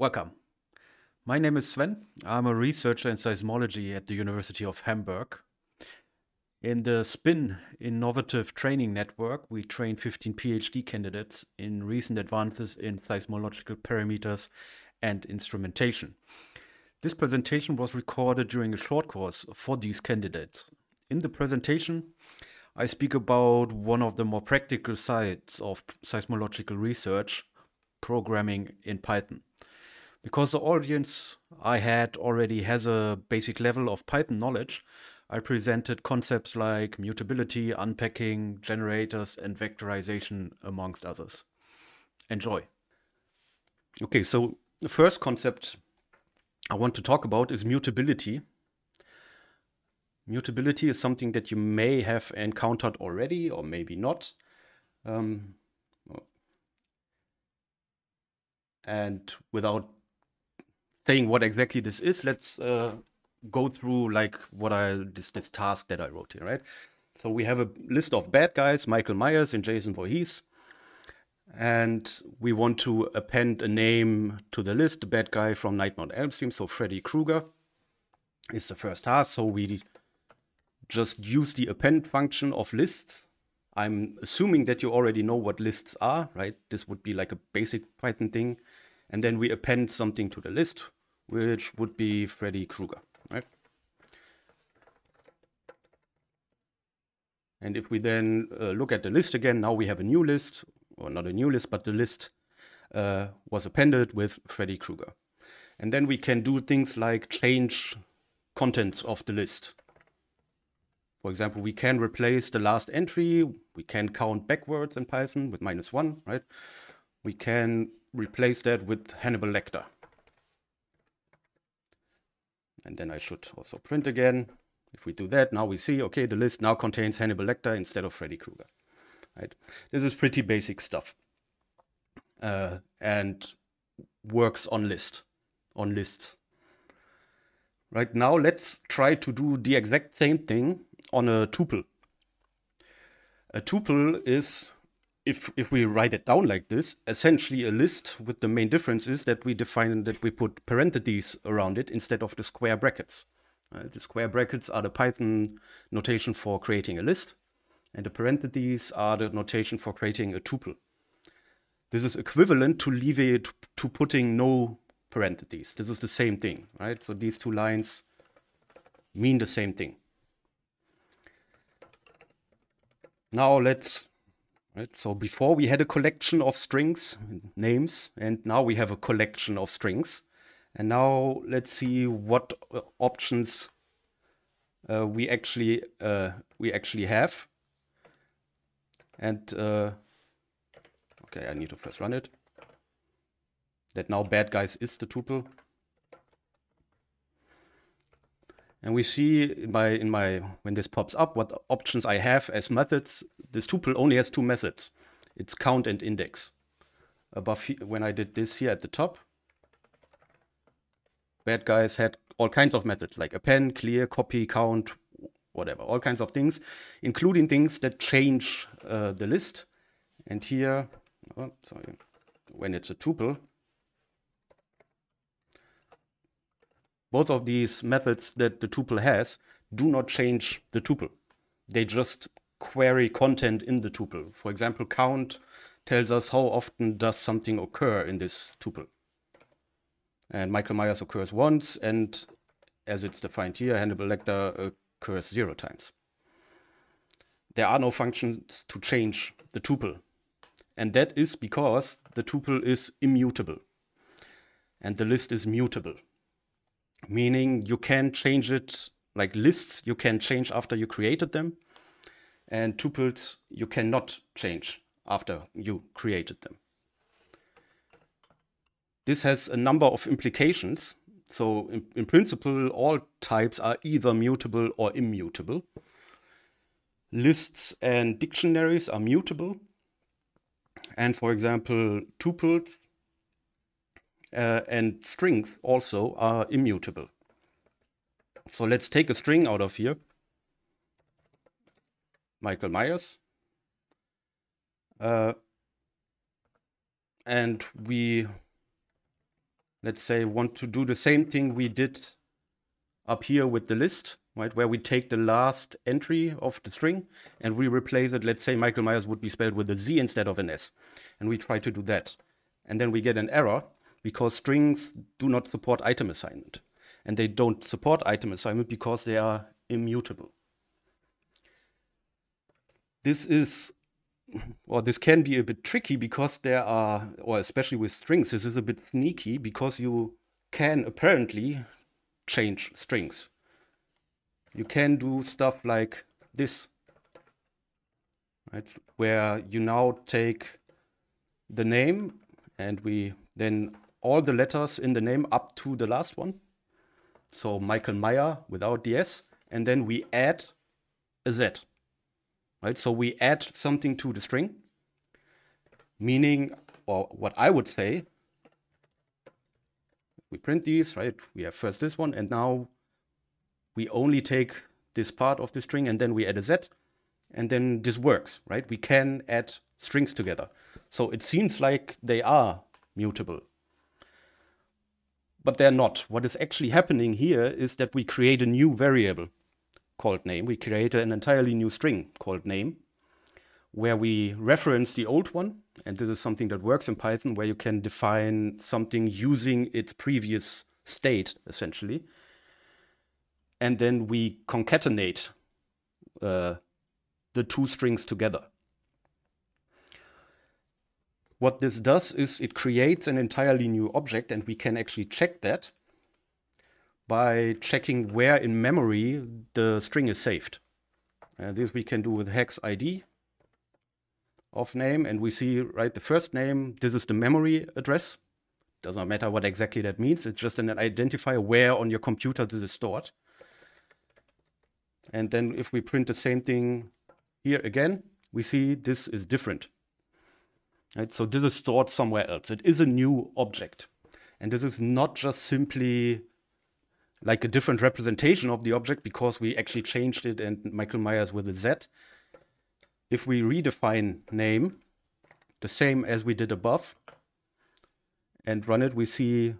Welcome. My name is Sven. I'm a researcher in seismology at the University of Hamburg. In the SPIN Innovative Training Network, we train 15 PhD candidates in recent advances in seismological parameters and instrumentation. This presentation was recorded during a short course for these candidates. In the presentation, I speak about one of the more practical sides of seismological research, programming in Python. Because the audience I had already has a basic level of Python knowledge, I presented concepts like mutability, unpacking, generators, and vectorization, amongst others. Enjoy. Okay, so the first concept I want to talk about is mutability. Mutability is something that you may have encountered already, or maybe not. Um, and without saying what exactly this is, let's uh, go through like what I this this task that I wrote here, right? So we have a list of bad guys, Michael Myers and Jason Voorhees, and we want to append a name to the list, the bad guy from Nightmare on Elm Street, so Freddy Krueger is the first task. So we just use the append function of lists. I'm assuming that you already know what lists are, right? This would be like a basic Python thing. And then we append something to the list, which would be Freddy Krueger, right? And if we then uh, look at the list again, now we have a new list, or not a new list, but the list uh, was appended with Freddy Krueger. And then we can do things like change contents of the list. For example, we can replace the last entry. We can count backwards in Python with minus one, right? We can replace that with Hannibal Lecter. And then I should also print again. If we do that, now we see, okay, the list now contains Hannibal Lecter instead of Freddy Krueger. Right? This is pretty basic stuff. Uh, and works on list, on lists. Right now, let's try to do the exact same thing on a tuple. A tuple is if if we write it down like this, essentially a list with the main difference is that we define that we put parentheses around it instead of the square brackets. Uh, the square brackets are the Python notation for creating a list, and the parentheses are the notation for creating a tuple. This is equivalent to leaving it to putting no parentheses. This is the same thing, right? So these two lines mean the same thing. Now let's Right? So before we had a collection of strings, names, and now we have a collection of strings. And now let's see what uh, options uh, we actually uh, we actually have. And uh, okay, I need to first run it. That now bad guys is the tuple. And we see in my, in my when this pops up what options I have as methods. This tuple only has two methods. It's count and index. Above when I did this here at the top, bad guys had all kinds of methods like append, clear, copy, count, whatever, all kinds of things, including things that change uh, the list. And here, oh, sorry, when it's a tuple, both of these methods that the tuple has do not change the tuple. They just query content in the tuple. For example, count tells us how often does something occur in this tuple. And Michael Myers occurs once, and as it's defined here, Hannibal Lecter occurs zero times. There are no functions to change the tuple. And that is because the tuple is immutable. And the list is mutable meaning you can change it like lists you can change after you created them and tuples you cannot change after you created them. This has a number of implications. So in, in principle, all types are either mutable or immutable. Lists and dictionaries are mutable. And for example, tuples uh, and strings also are immutable. So let's take a string out of here. Michael Myers. Uh, and we, let's say, want to do the same thing we did up here with the list, right? Where we take the last entry of the string and we replace it. Let's say Michael Myers would be spelled with a Z instead of an S. And we try to do that. And then we get an error because strings do not support item assignment. And they don't support item assignment because they are immutable. This is, or this can be a bit tricky because there are, or especially with strings, this is a bit sneaky because you can apparently change strings. You can do stuff like this, right? Where you now take the name and we then all the letters in the name up to the last one. So Michael Meyer without the S, and then we add a Z. Right? So we add something to the string, meaning, or what I would say, we print these, right? We have first this one, and now we only take this part of the string and then we add a Z, and then this works, right? We can add strings together. So it seems like they are mutable but they're not. What is actually happening here is that we create a new variable called name. We create an entirely new string called name where we reference the old one. And this is something that works in Python where you can define something using its previous state, essentially. And then we concatenate uh, the two strings together. What this does is it creates an entirely new object and we can actually check that by checking where in memory the string is saved. And uh, this we can do with hex ID of name and we see right the first name, this is the memory address. Doesn't matter what exactly that means, it's just an identifier where on your computer this is stored. And then if we print the same thing here again, we see this is different. Right? So this is stored somewhere else. It is a new object. And this is not just simply like a different representation of the object because we actually changed it and Michael Myers with a Z. If we redefine name, the same as we did above, and run it, we see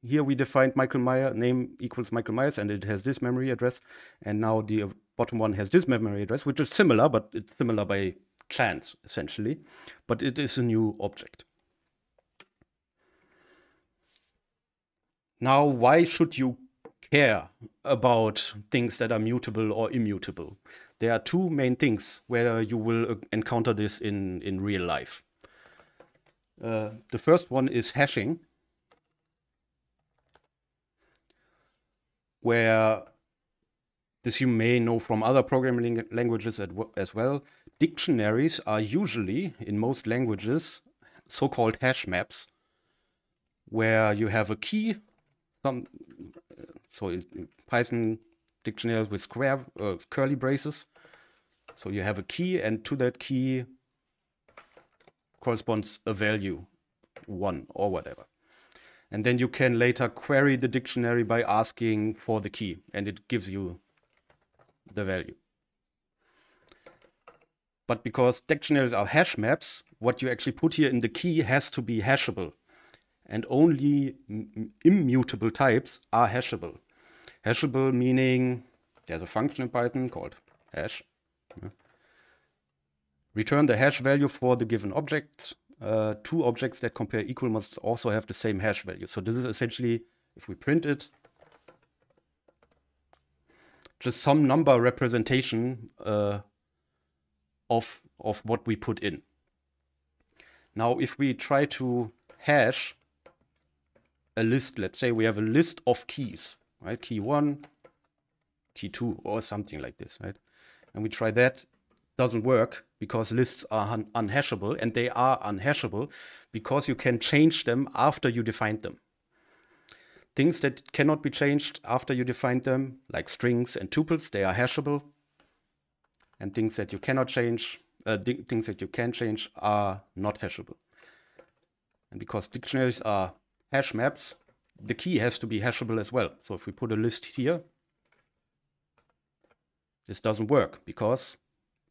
here we defined Michael Myers, name equals Michael Myers, and it has this memory address. And now the bottom one has this memory address, which is similar, but it's similar by chance, essentially, but it is a new object. Now, why should you care about things that are mutable or immutable? There are two main things where you will uh, encounter this in, in real life. Uh, the first one is hashing, where this you may know from other programming languages as well. Dictionaries are usually, in most languages, so-called hash maps, where you have a key, some, uh, so in Python dictionaries with square, uh, curly braces, so you have a key and to that key corresponds a value, one or whatever. And then you can later query the dictionary by asking for the key and it gives you the value. But because dictionaries are hash maps, what you actually put here in the key has to be hashable. And only immutable types are hashable. Hashable meaning there's a function in Python called hash. Return the hash value for the given object. Uh, two objects that compare equal must also have the same hash value. So this is essentially, if we print it, just some number representation uh, of, of what we put in. Now, if we try to hash a list, let's say we have a list of keys, right? Key one, key two, or something like this, right? And we try that, doesn't work because lists are un unhashable and they are unhashable because you can change them after you defined them. Things that cannot be changed after you defined them, like strings and tuples, they are hashable and things that you cannot change, uh, things that you can change are not hashable. And because dictionaries are hash maps, the key has to be hashable as well. So if we put a list here, this doesn't work because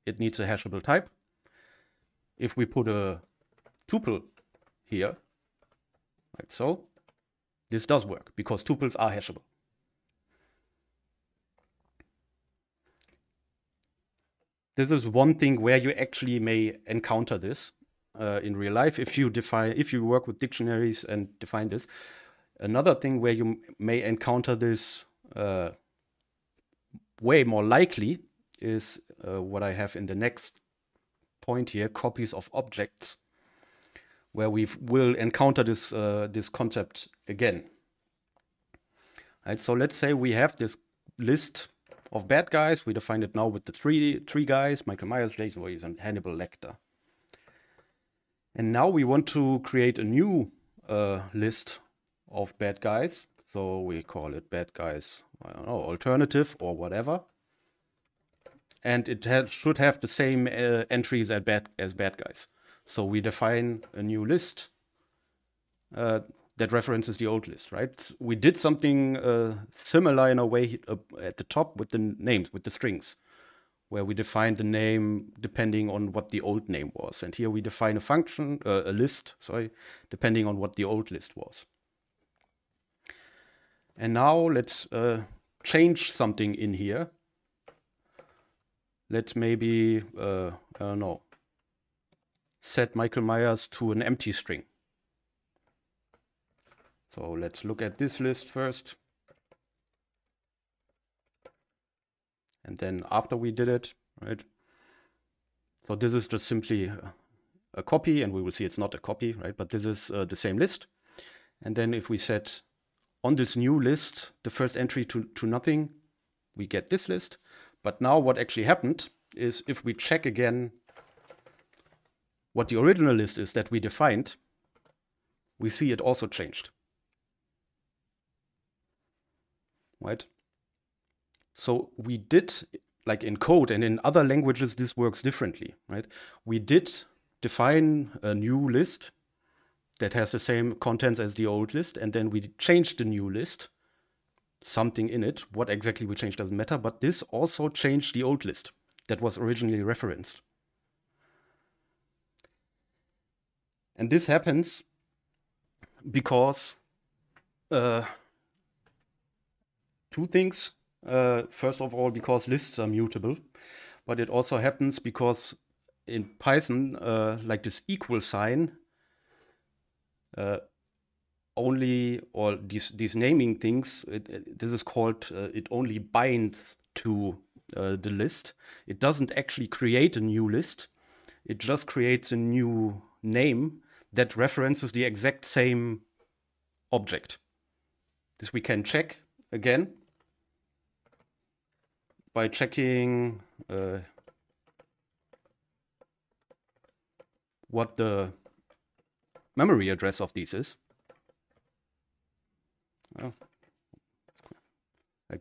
it needs a hashable type. If we put a tuple here, like so, this does work because tuples are hashable. this is one thing where you actually may encounter this uh, in real life if you define if you work with dictionaries and define this. Another thing where you may encounter this uh, way more likely is uh, what I have in the next point here: copies of objects, where we will encounter this uh, this concept again. Right, so let's say we have this list of bad guys, we define it now with the three, three guys, Michael Myers, Jason Voorhees, and Hannibal Lecter. And now we want to create a new uh, list of bad guys. So we call it bad guys, I don't know, alternative or whatever. And it ha should have the same uh, entries as bad, as bad guys. So we define a new list uh, that references the old list, right? We did something uh, similar in a way uh, at the top with the names, with the strings, where we defined the name depending on what the old name was. And here we define a function, uh, a list, sorry, depending on what the old list was. And now let's uh, change something in here. Let's maybe, uh, I don't know, set Michael Myers to an empty string so let's look at this list first. And then after we did it, right? So this is just simply a copy and we will see it's not a copy, right? But this is uh, the same list. And then if we set on this new list, the first entry to, to nothing, we get this list. But now what actually happened is if we check again what the original list is that we defined, we see it also changed. right? So we did, like in code and in other languages, this works differently, right? We did define a new list that has the same contents as the old list, and then we changed the new list, something in it. What exactly we changed doesn't matter, but this also changed the old list that was originally referenced. And this happens because uh, two things. Uh, first of all, because lists are mutable, but it also happens because in Python, uh, like this equal sign, uh, only or these these naming things, it, it, this is called uh, it only binds to uh, the list. It doesn't actually create a new list. It just creates a new name that references the exact same object. This we can check again by checking uh, what the memory address of these is. Like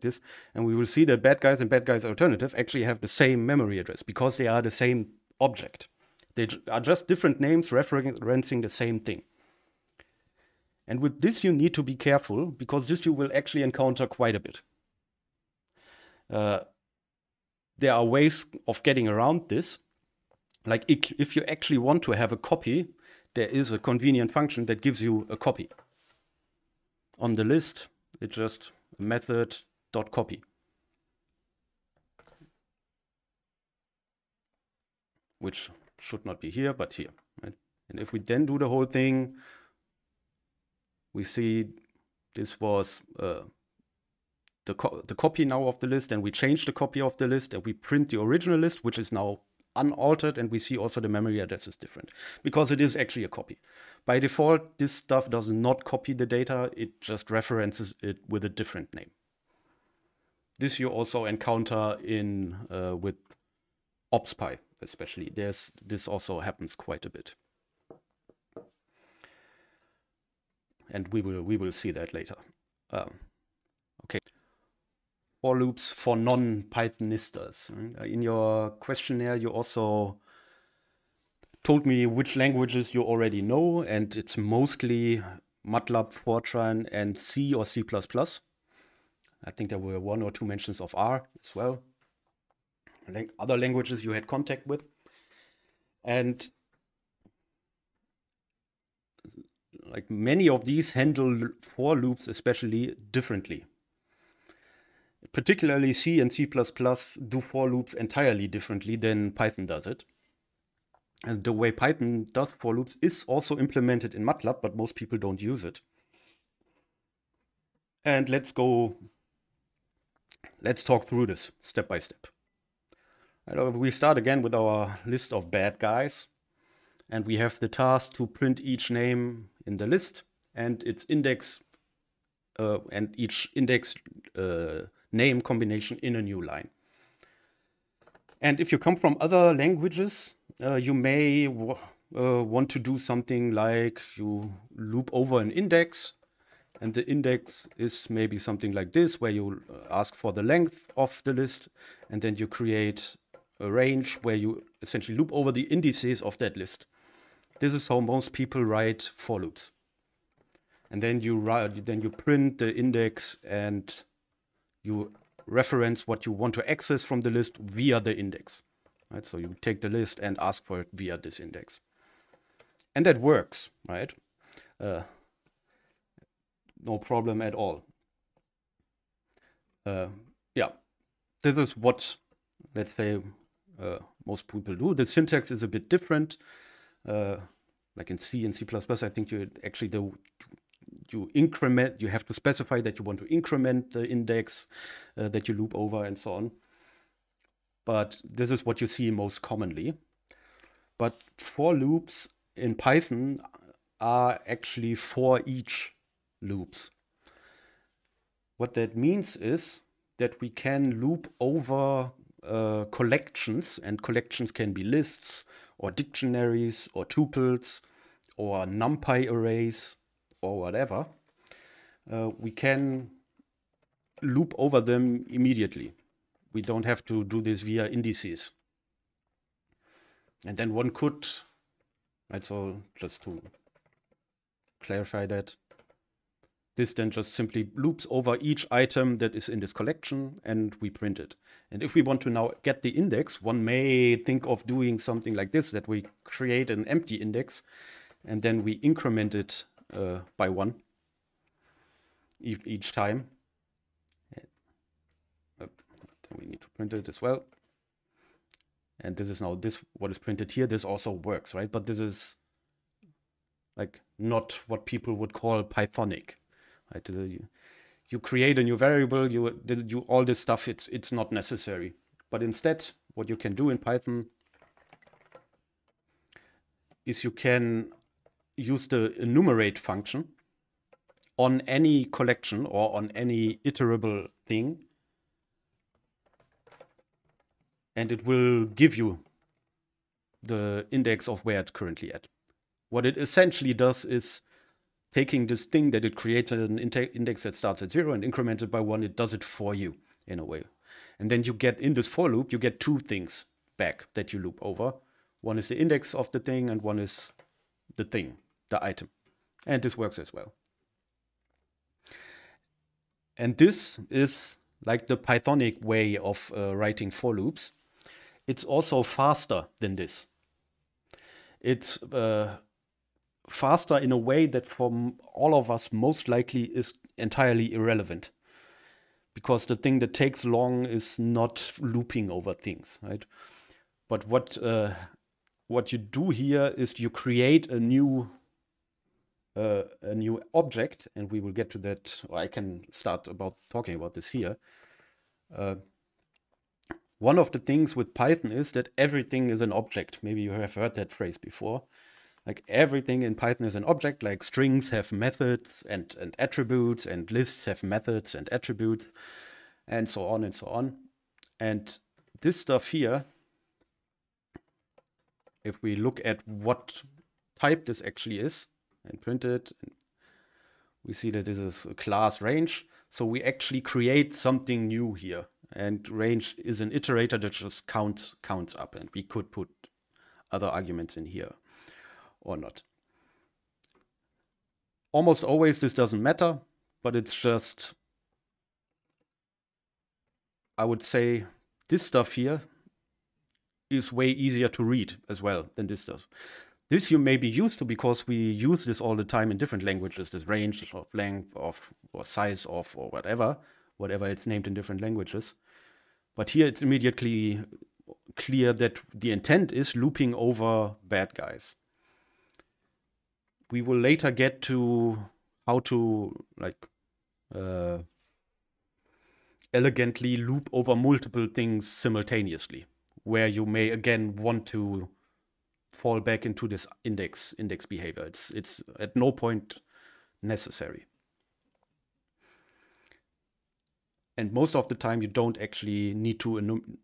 this. And we will see that bad guys and bad guys alternative actually have the same memory address because they are the same object. They are just different names referencing the same thing. And with this, you need to be careful because this you will actually encounter quite a bit. Uh, there are ways of getting around this. Like if you actually want to have a copy, there is a convenient function that gives you a copy. On the list, it's just method dot copy. Which should not be here, but here. Right? And if we then do the whole thing, we see this was uh, the, co the copy now of the list and we change the copy of the list and we print the original list, which is now unaltered and we see also the memory address is different because it is actually a copy. By default, this stuff does not copy the data, it just references it with a different name. This you also encounter in uh, with OpsPy especially. There's, this also happens quite a bit. And we will, we will see that later. Um, for loops for non-Pythonistas. In your questionnaire, you also told me which languages you already know, and it's mostly MATLAB, Fortran, and C or C++. I think there were one or two mentions of R as well. Other languages you had contact with. And like many of these handle for loops especially differently particularly C and C++ do for loops entirely differently than Python does it. And the way Python does for loops is also implemented in MATLAB, but most people don't use it. And let's go, let's talk through this step by step. Uh, we start again with our list of bad guys. And we have the task to print each name in the list and its index uh, and each index uh, name combination in a new line. And if you come from other languages, uh, you may uh, want to do something like you loop over an index and the index is maybe something like this where you uh, ask for the length of the list and then you create a range where you essentially loop over the indices of that list. This is how most people write for loops. And then you write, then you print the index and you reference what you want to access from the list via the index. Right? So you take the list and ask for it via this index. And that works, right? Uh, no problem at all. Uh, yeah, this is what, let's say, uh, most people do. The syntax is a bit different. like uh, in C and C++, I think you actually the you increment, you have to specify that you want to increment the index uh, that you loop over and so on. But this is what you see most commonly. But for loops in Python are actually for each loops. What that means is that we can loop over uh, collections, and collections can be lists or dictionaries or tuples or NumPy arrays whatever, uh, we can loop over them immediately. We don't have to do this via indices. And then one could, right, so just to clarify that, this then just simply loops over each item that is in this collection and we print it. And if we want to now get the index, one may think of doing something like this, that we create an empty index and then we increment it uh, by one e each time. Yeah. Oh, we need to print it as well. And this is now this what is printed here. This also works, right? But this is like not what people would call Pythonic. Right? Uh, you, you create a new variable. You do all this stuff. It's it's not necessary. But instead, what you can do in Python is you can use the enumerate function on any collection or on any iterable thing. And it will give you the index of where it's currently at. What it essentially does is taking this thing that it creates an index that starts at zero and increments it by one, it does it for you in a way. And then you get in this for loop, you get two things back that you loop over. One is the index of the thing and one is the thing the item. And this works as well. And this is like the Pythonic way of uh, writing for loops. It's also faster than this. It's uh, faster in a way that for all of us most likely is entirely irrelevant. Because the thing that takes long is not looping over things, right? But what uh, what you do here is you create a new uh, a new object, and we will get to that. Or I can start about talking about this here. Uh, one of the things with Python is that everything is an object. Maybe you have heard that phrase before. Like everything in Python is an object, like strings have methods and, and attributes, and lists have methods and attributes, and so on and so on. And this stuff here, if we look at what type this actually is, and print it. We see that this is a class range. So we actually create something new here. And range is an iterator that just counts counts up. And we could put other arguments in here or not. Almost always this doesn't matter, but it's just, I would say this stuff here is way easier to read as well than this does. This you may be used to because we use this all the time in different languages, this range of length of or size of or whatever, whatever it's named in different languages. But here it's immediately clear that the intent is looping over bad guys. We will later get to how to like uh, elegantly loop over multiple things simultaneously, where you may again want to fall back into this index index behavior. It's it's at no point necessary. And most of the time, you don't actually need to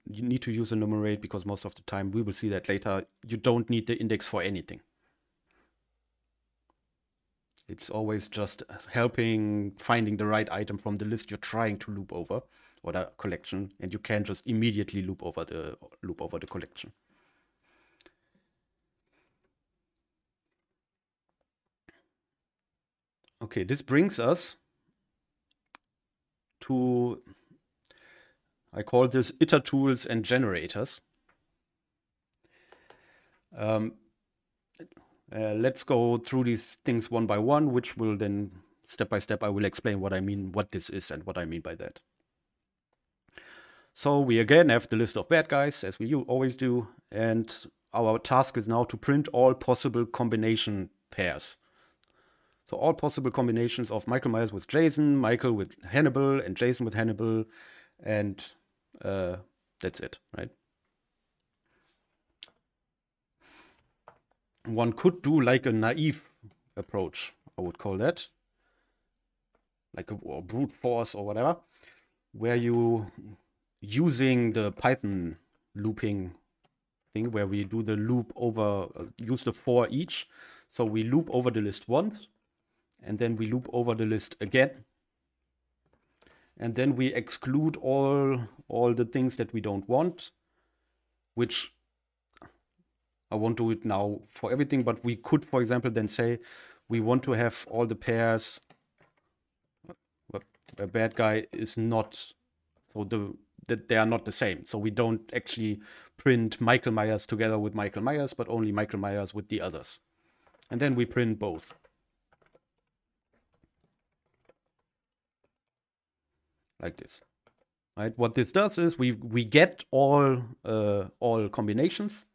you need to use enumerate because most of the time, we will see that later, you don't need the index for anything. It's always just helping finding the right item from the list you're trying to loop over or the collection, and you can just immediately loop over the loop over the collection. Okay, this brings us to, I call this iter tools and generators. Um, uh, let's go through these things one by one, which will then, step by step, I will explain what I mean, what this is and what I mean by that. So we again have the list of bad guys, as we always do, and our task is now to print all possible combination pairs. So all possible combinations of Michael Myers with Jason, Michael with Hannibal, and Jason with Hannibal, and uh, that's it, right? One could do like a naive approach, I would call that, like a or brute force or whatever, where you using the Python looping thing where we do the loop over, uh, use the for each. So we loop over the list once, and then we loop over the list again and then we exclude all all the things that we don't want which I won't do it now for everything but we could for example then say we want to have all the pairs a bad guy is not so the that they are not the same so we don't actually print Michael Myers together with Michael Myers but only Michael Myers with the others and then we print both like this. Right? What this does is we we get all uh, all combinations,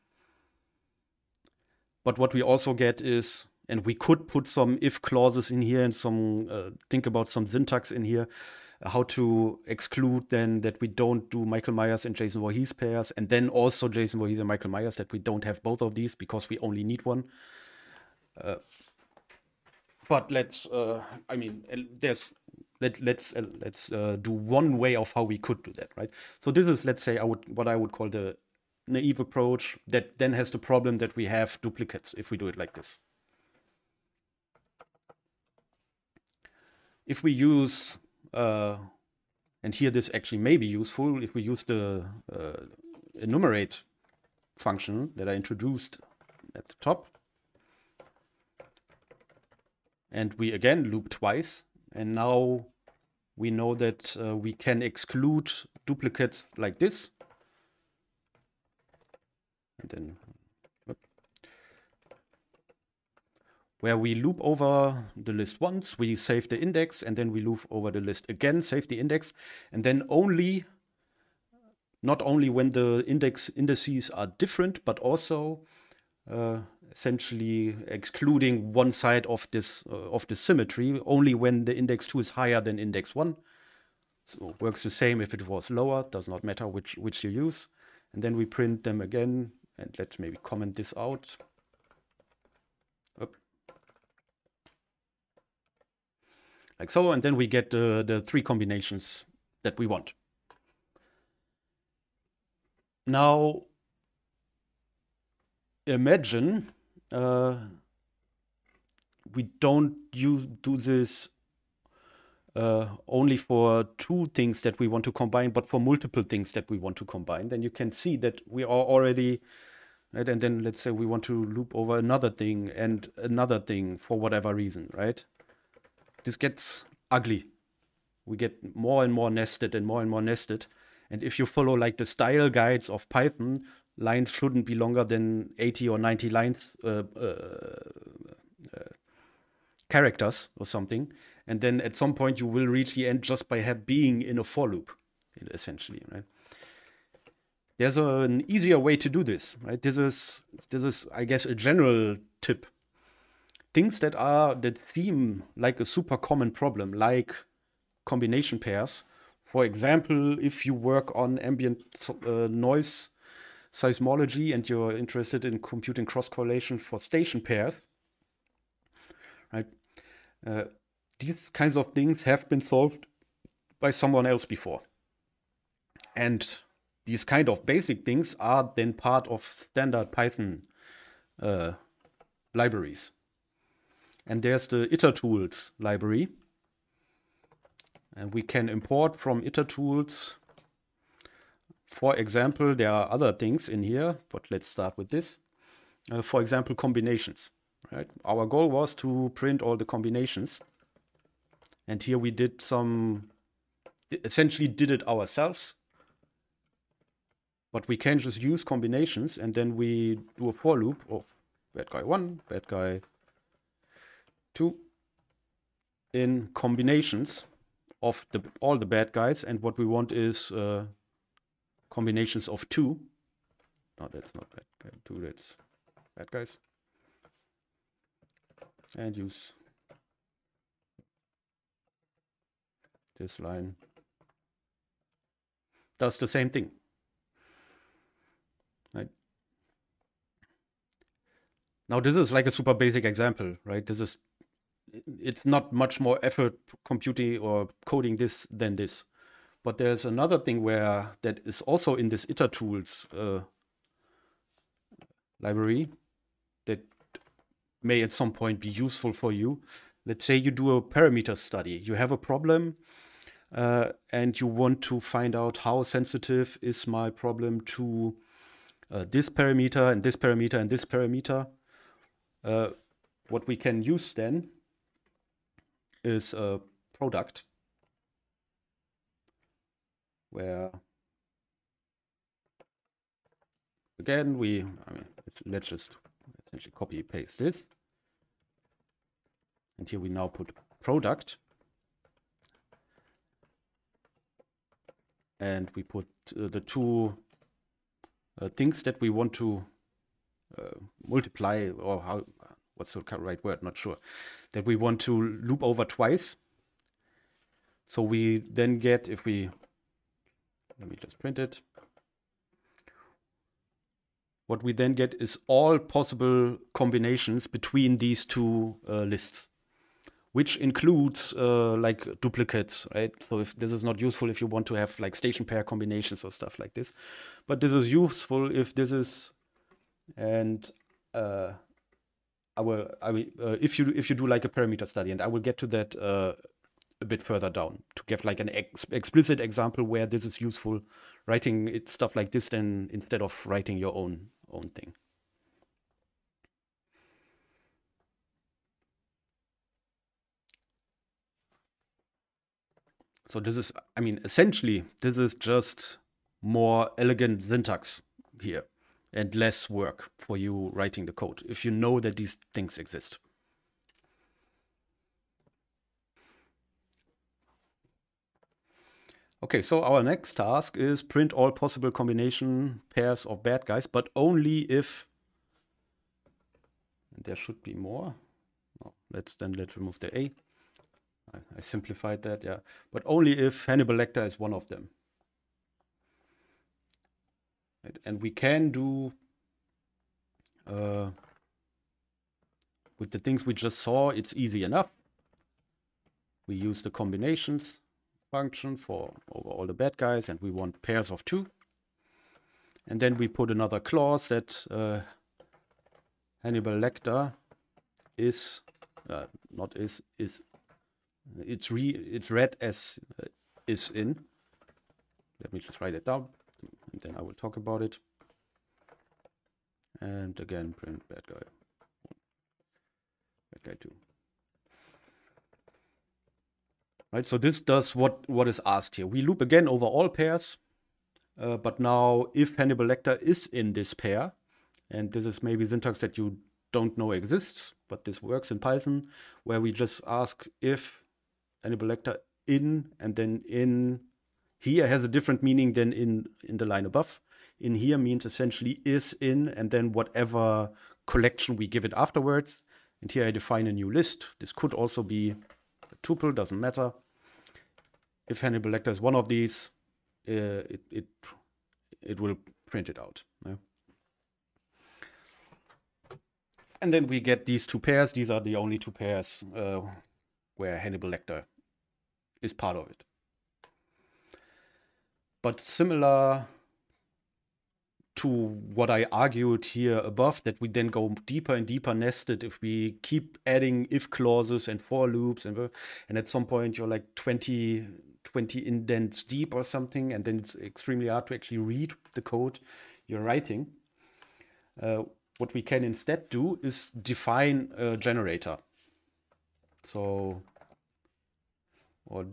but what we also get is, and we could put some if clauses in here and some uh, think about some syntax in here, how to exclude then that we don't do Michael Myers and Jason Voorhees pairs, and then also Jason Voorhees and Michael Myers that we don't have both of these because we only need one. Uh, but let's, uh, I mean, there's let let's uh, let's uh, do one way of how we could do that, right? So this is let's say I would what I would call the naive approach that then has the problem that we have duplicates if we do it like this. If we use uh, and here this actually may be useful if we use the uh, enumerate function that I introduced at the top and we again loop twice and now we know that uh, we can exclude duplicates like this. And then where we loop over the list once, we save the index, and then we loop over the list again, save the index, and then only, not only when the index indices are different, but also uh, essentially excluding one side of this uh, of the symmetry only when the index 2 is higher than index 1 so it works the same if it was lower does not matter which which you use and then we print them again and let's maybe comment this out Oop. like so and then we get uh, the three combinations that we want now imagine uh, we don't use, do this uh, only for two things that we want to combine, but for multiple things that we want to combine, then you can see that we are already, right? And then let's say we want to loop over another thing and another thing for whatever reason, right? This gets ugly. We get more and more nested and more and more nested. And if you follow like the style guides of Python, lines shouldn't be longer than 80 or 90 lines uh, uh, uh, characters or something. And then at some point you will reach the end just by being in a for loop, essentially, right? There's a, an easier way to do this, right? This is this is I guess a general tip. Things that are that seem like a super common problem, like combination pairs. For example, if you work on ambient uh, noise seismology and you're interested in computing cross correlation for station pairs, right? Uh, these kinds of things have been solved by someone else before. And these kind of basic things are then part of standard Python uh, libraries. And there's the itertools library. And we can import from itertools for example, there are other things in here, but let's start with this. Uh, for example, combinations. Right? Our goal was to print all the combinations. And here we did some, essentially did it ourselves. But we can just use combinations and then we do a for loop of bad guy 1, bad guy 2 in combinations of the, all the bad guys. And what we want is uh, combinations of two. No, that's not bad Two, that's bad guys. And use this line. Does the same thing. Right. Now this is like a super basic example, right? This is it's not much more effort computing or coding this than this. But there's another thing where that is also in this iter tools uh, library that may at some point be useful for you. Let's say you do a parameter study. You have a problem uh, and you want to find out how sensitive is my problem to uh, this parameter and this parameter and this parameter. Uh, what we can use then is a product where again we I mean let's just essentially copy paste this and here we now put product and we put uh, the two uh, things that we want to uh, multiply or how what's the right word not sure that we want to loop over twice so we then get if we let me just print it. What we then get is all possible combinations between these two uh, lists, which includes uh, like duplicates, right? So if this is not useful if you want to have like station pair combinations or stuff like this, but this is useful if this is, and uh, I will, I will, uh, if you if you do like a parameter study, and I will get to that uh, a bit further down to give like an ex explicit example where this is useful writing it, stuff like this then instead of writing your own own thing so this is i mean essentially this is just more elegant syntax here and less work for you writing the code if you know that these things exist Okay, so our next task is print all possible combination pairs of bad guys, but only if there should be more. let's then let's remove the A. I, I simplified that, yeah. But only if Hannibal Lecter is one of them. Right. And we can do uh, with the things we just saw, it's easy enough. We use the combinations function for over all the bad guys and we want pairs of two. And then we put another clause that uh, Hannibal Lecter is, uh, not is, is, it's, re, it's read as uh, is in. Let me just write it down and then I will talk about it. And again, print bad guy. Bad guy 2. Right, so this does what, what is asked here. We loop again over all pairs, uh, but now if Hannibal Lecter is in this pair, and this is maybe syntax that you don't know exists, but this works in Python, where we just ask if Hannibal Lecter in, and then in here has a different meaning than in, in the line above. In here means essentially is in, and then whatever collection we give it afterwards. And here I define a new list. This could also be tuple, doesn't matter. If Hannibal Lecter is one of these, uh, it, it, it will print it out. Yeah. And then we get these two pairs. These are the only two pairs uh, where Hannibal Lecter is part of it. But similar to what I argued here above, that we then go deeper and deeper nested if we keep adding if clauses and for loops and and at some point you're like 20 20 indents deep or something, and then it's extremely hard to actually read the code you're writing. Uh, what we can instead do is define a generator. So, or,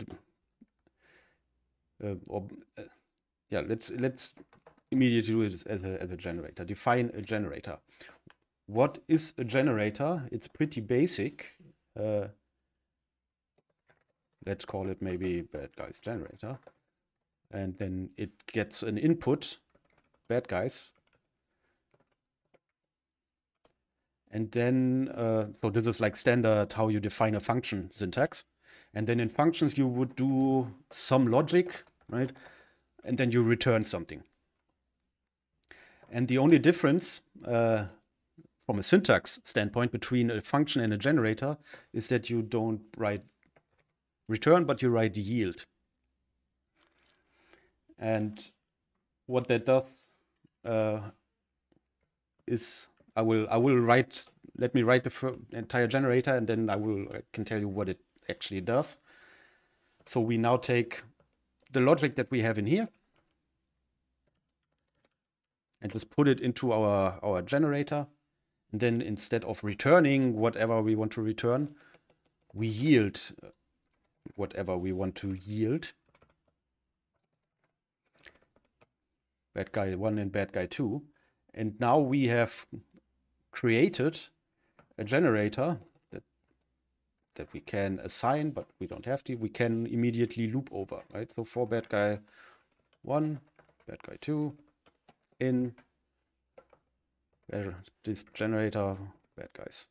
uh, or uh, yeah, let's let's immediately use as a, as a generator. Define a generator. What is a generator? It's pretty basic. Uh, let's call it maybe bad guys generator. And then it gets an input, bad guys. And then, uh, so this is like standard how you define a function syntax. And then in functions, you would do some logic, right? And then you return something. And the only difference uh, from a syntax standpoint between a function and a generator is that you don't write return, but you write yield. And what that does uh, is I will I will write let me write the entire generator and then I will I can tell you what it actually does. So we now take the logic that we have in here and just put it into our, our generator. And then instead of returning whatever we want to return, we yield uh, whatever we want to yield. Bad guy 1 and bad guy 2. And now we have created a generator that, that we can assign, but we don't have to. We can immediately loop over, right? So for bad guy 1, bad guy 2, in uh, this generator bad guys.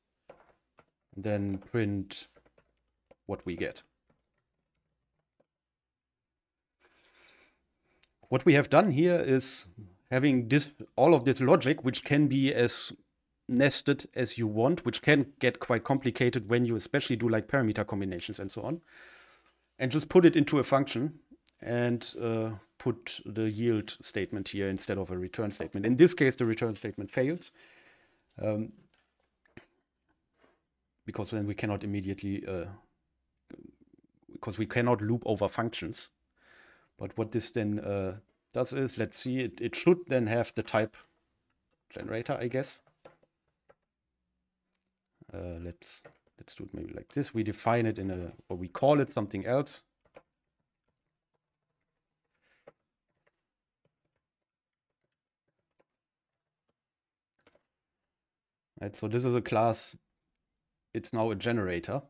And then print what we get. What we have done here is having this all of this logic, which can be as nested as you want, which can get quite complicated when you especially do like parameter combinations and so on, and just put it into a function and uh, put the yield statement here instead of a return statement. In this case, the return statement fails um, because then we cannot immediately, uh, because we cannot loop over functions. But what this then uh, does is, let's see, it, it should then have the type generator, I guess. Uh, let's let's do it maybe like this. We define it in a, or we call it something else. Right? So this is a class, it's now a generator.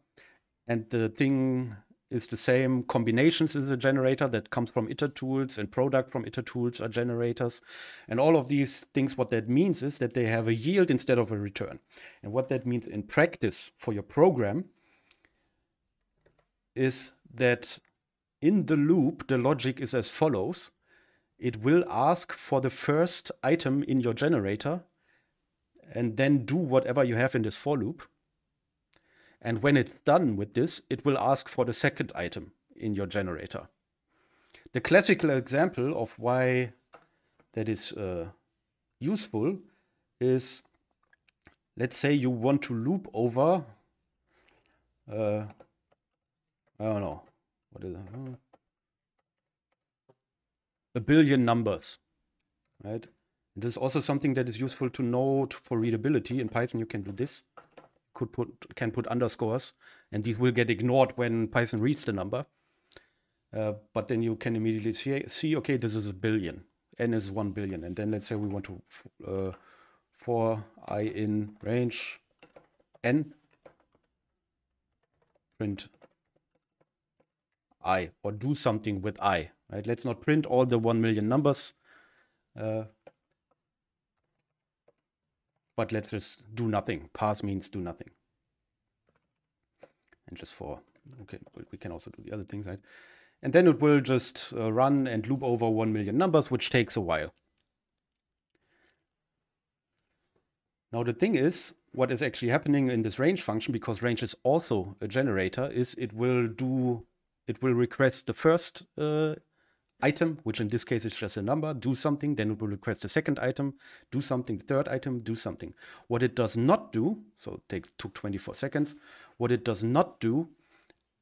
And the thing is the same combinations is a generator that comes from iter tools and product from iter tools are generators and all of these things what that means is that they have a yield instead of a return and what that means in practice for your program is that in the loop the logic is as follows it will ask for the first item in your generator and then do whatever you have in this for loop. And when it's done with this, it will ask for the second item in your generator. The classical example of why that is uh, useful is, let's say you want to loop over, uh, I don't know, what is it? A billion numbers, right? This is also something that is useful to note for readability. In Python, you can do this. Could put can put underscores, and these will get ignored when Python reads the number. Uh, but then you can immediately see, see, okay, this is a billion. N is one billion, and then let's say we want to uh, for i in range n print i or do something with i. Right? Let's not print all the one million numbers. Uh, but let's just do nothing. Pass means do nothing. And just for, okay, we can also do the other things, right? And then it will just uh, run and loop over 1 million numbers, which takes a while. Now the thing is, what is actually happening in this range function, because range is also a generator, is it will do, it will request the first uh, item, which in this case is just a number, do something, then it will request the second item, do something, the third item, do something. What it does not do, so it take, took 24 seconds, what it does not do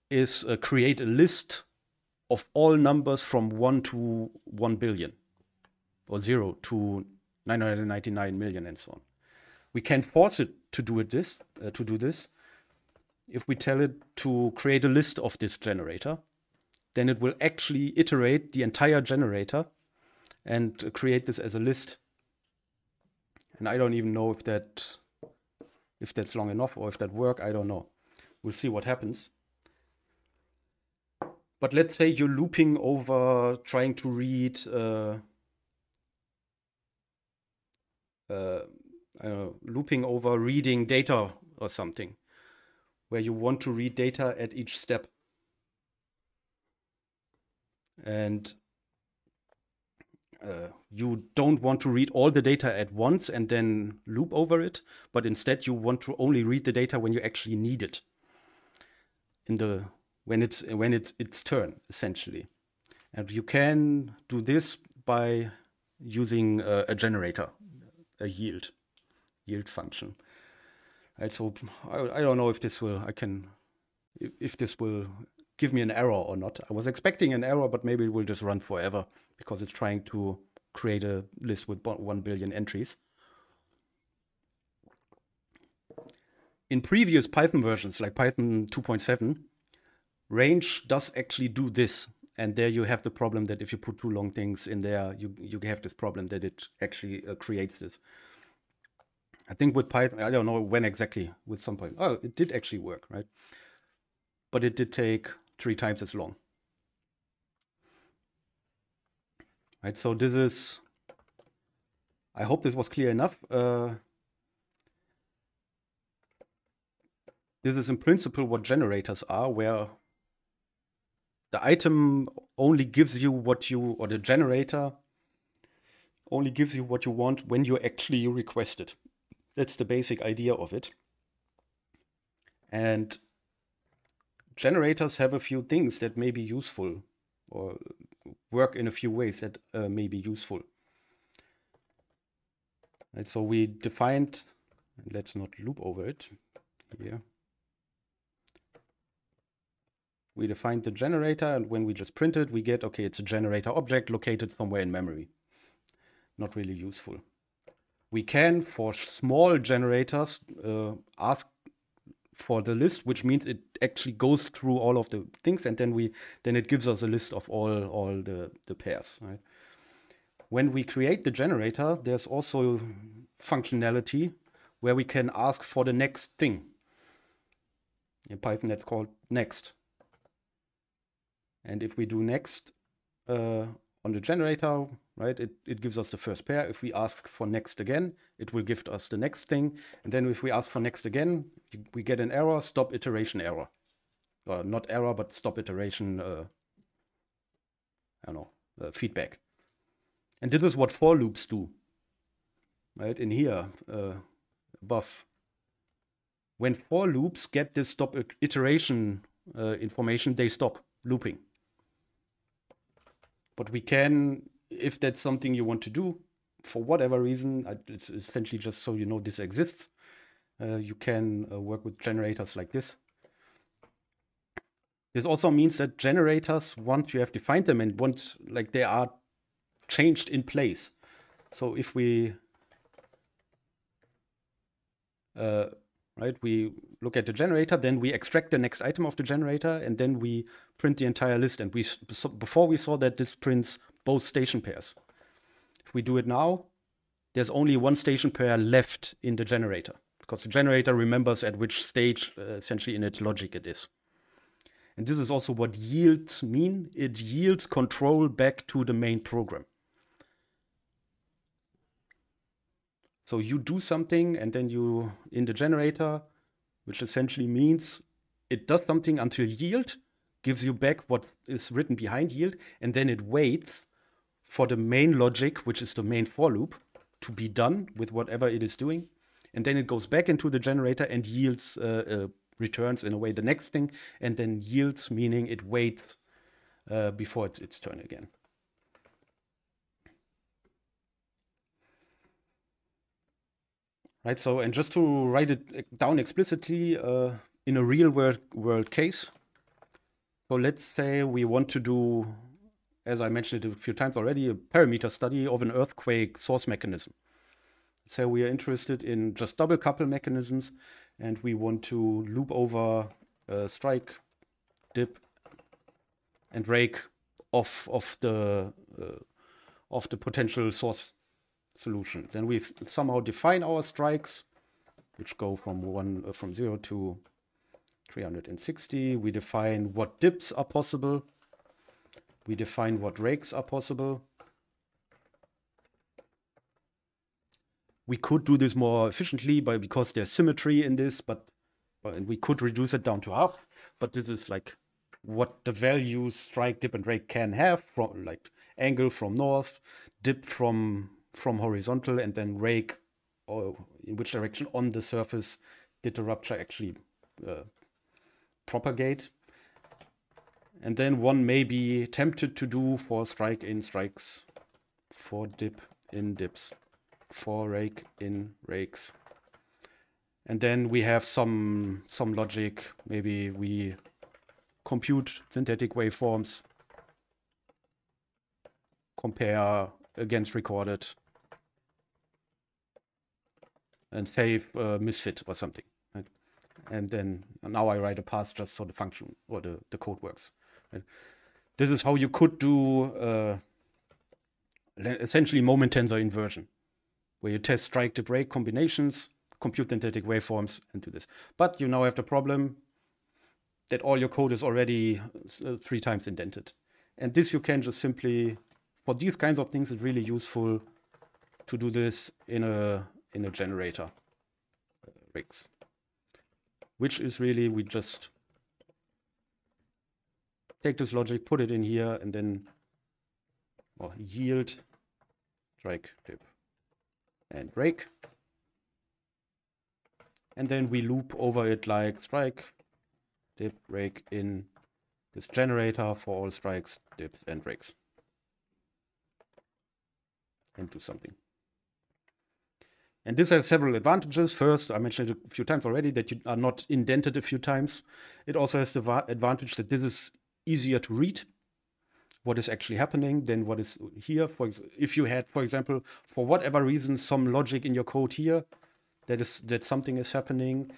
is uh, create a list of all numbers from 1 to 1 billion, or 0 to 999 million and so on. We can force it to do it this, uh, to do this, if we tell it to create a list of this generator, then it will actually iterate the entire generator and create this as a list. And I don't even know if that if that's long enough or if that work, I don't know. We'll see what happens. But let's say you're looping over trying to read uh, uh, looping over reading data or something, where you want to read data at each step and uh, you don't want to read all the data at once and then loop over it, but instead you want to only read the data when you actually need it. In the when it's when it's its turn essentially, and you can do this by using uh, a generator, a yield, yield function. And so I, I don't know if this will I can if this will give me an error or not. I was expecting an error, but maybe it will just run forever because it's trying to create a list with 1 billion entries. In previous Python versions, like Python 2.7, range does actually do this. And there you have the problem that if you put too long things in there, you, you have this problem that it actually uh, creates this. I think with Python, I don't know when exactly, with some point. Oh, it did actually work, right? But it did take three times as long. Right, so this is, I hope this was clear enough. Uh, this is in principle what generators are, where the item only gives you what you, or the generator only gives you what you want when you actually request it. That's the basic idea of it. And generators have a few things that may be useful or work in a few ways that uh, may be useful. And so we defined, let's not loop over it here. We defined the generator and when we just print it, we get, okay, it's a generator object located somewhere in memory. Not really useful. We can, for small generators, uh, ask for the list, which means it actually goes through all of the things, and then we then it gives us a list of all all the the pairs. Right? When we create the generator, there's also functionality where we can ask for the next thing. In Python, that's called next. And if we do next uh, on the generator, right? It, it gives us the first pair. If we ask for next again, it will give us the next thing. And then if we ask for next again, we get an error, stop iteration error. Uh, not error, but stop iteration, uh, I don't know, uh, feedback. And this is what for loops do, right? In here, uh, above. When for loops get this stop iteration uh, information, they stop looping. But we can if that's something you want to do for whatever reason, it's essentially just so you know this exists. Uh, you can uh, work with generators like this. This also means that generators, once you have defined them and once like they are changed in place. So if we, uh, right, we look at the generator, then we extract the next item of the generator and then we print the entire list. And we before we saw that this prints both station pairs. If we do it now, there's only one station pair left in the generator because the generator remembers at which stage uh, essentially in its logic it is. And this is also what yields mean. It yields control back to the main program. So you do something and then you in the generator, which essentially means it does something until yield, gives you back what is written behind yield, and then it waits for the main logic, which is the main for loop, to be done with whatever it is doing. And then it goes back into the generator and yields, uh, uh, returns in a way the next thing, and then yields, meaning it waits uh, before it's its turn again. Right, so, and just to write it uh, down explicitly, uh, in a real world, world case, so let's say we want to do as I mentioned it a few times already, a parameter study of an earthquake source mechanism. So we are interested in just double couple mechanisms, and we want to loop over a uh, strike, dip, and rake off of the uh, of the potential source solution. Then we somehow define our strikes, which go from one uh, from zero to 360. We define what dips are possible we define what rakes are possible. We could do this more efficiently by because there's symmetry in this, but and we could reduce it down to half. But this is like what the values strike, dip, and rake can have from like angle from north, dip from from horizontal, and then rake or in which direction on the surface did the rupture actually uh, propagate. And then one may be tempted to do for strike in strikes, for dip in dips, for rake in rakes. And then we have some some logic. Maybe we compute synthetic waveforms, compare against recorded, and save a uh, misfit or something. And then now I write a pass just so the function or the, the code works. This is how you could do uh, essentially moment tensor inversion, where you test strike to break combinations, compute synthetic waveforms, and do this. But you now have the problem that all your code is already uh, three times indented. And this you can just simply, for these kinds of things, it's really useful to do this in a, in a generator uh, rigs, which is really, we just take this logic, put it in here, and then oh, yield, strike, dip, and break. And then we loop over it like strike, dip, break in this generator for all strikes, dips, and breaks. And do something. And this has several advantages. First, I mentioned it a few times already that you are not indented a few times. It also has the advantage that this is easier to read what is actually happening than what is here. For if you had, for example, for whatever reason, some logic in your code here that is that something is happening,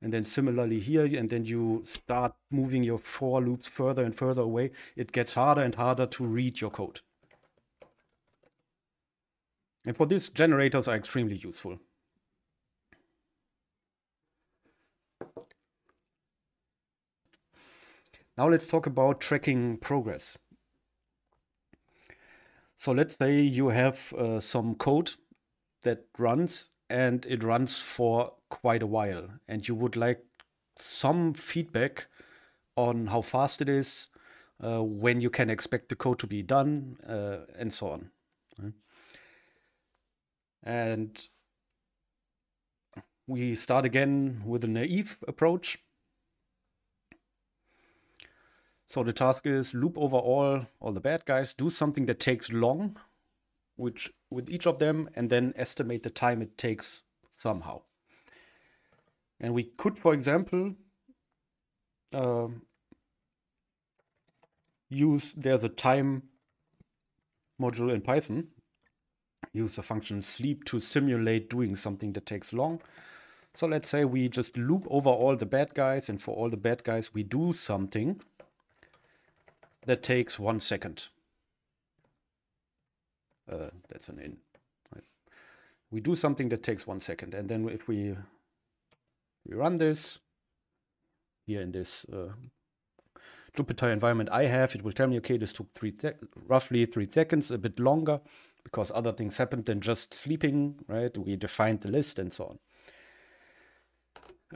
and then similarly here, and then you start moving your for loops further and further away, it gets harder and harder to read your code. And for this, generators are extremely useful. Now let's talk about tracking progress. So let's say you have uh, some code that runs and it runs for quite a while and you would like some feedback on how fast it is, uh, when you can expect the code to be done, uh, and so on. And we start again with a naive approach so the task is loop over all, all the bad guys, do something that takes long which, with each of them, and then estimate the time it takes somehow. And we could, for example, uh, use, there's a time module in Python, use the function sleep to simulate doing something that takes long. So let's say we just loop over all the bad guys, and for all the bad guys, we do something that takes one second. Uh, that's an in. Right? We do something that takes one second, and then if we we run this here in this uh, Jupyter environment I have, it will tell me, okay, this took three roughly three seconds, a bit longer, because other things happened than just sleeping, right? We defined the list and so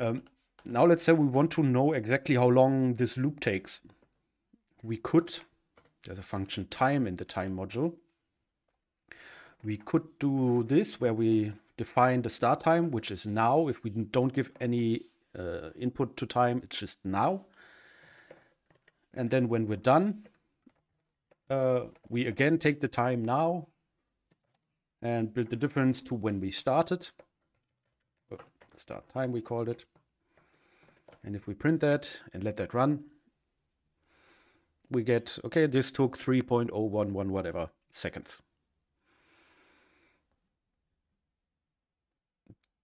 on. Um, now let's say we want to know exactly how long this loop takes we could, there's a function time in the time module. We could do this where we define the start time, which is now. If we don't give any uh, input to time, it's just now. And then when we're done, uh, we again take the time now and build the difference to when we started. Oh, start time, we called it. And if we print that and let that run, we get, okay, this took 3.011 whatever seconds.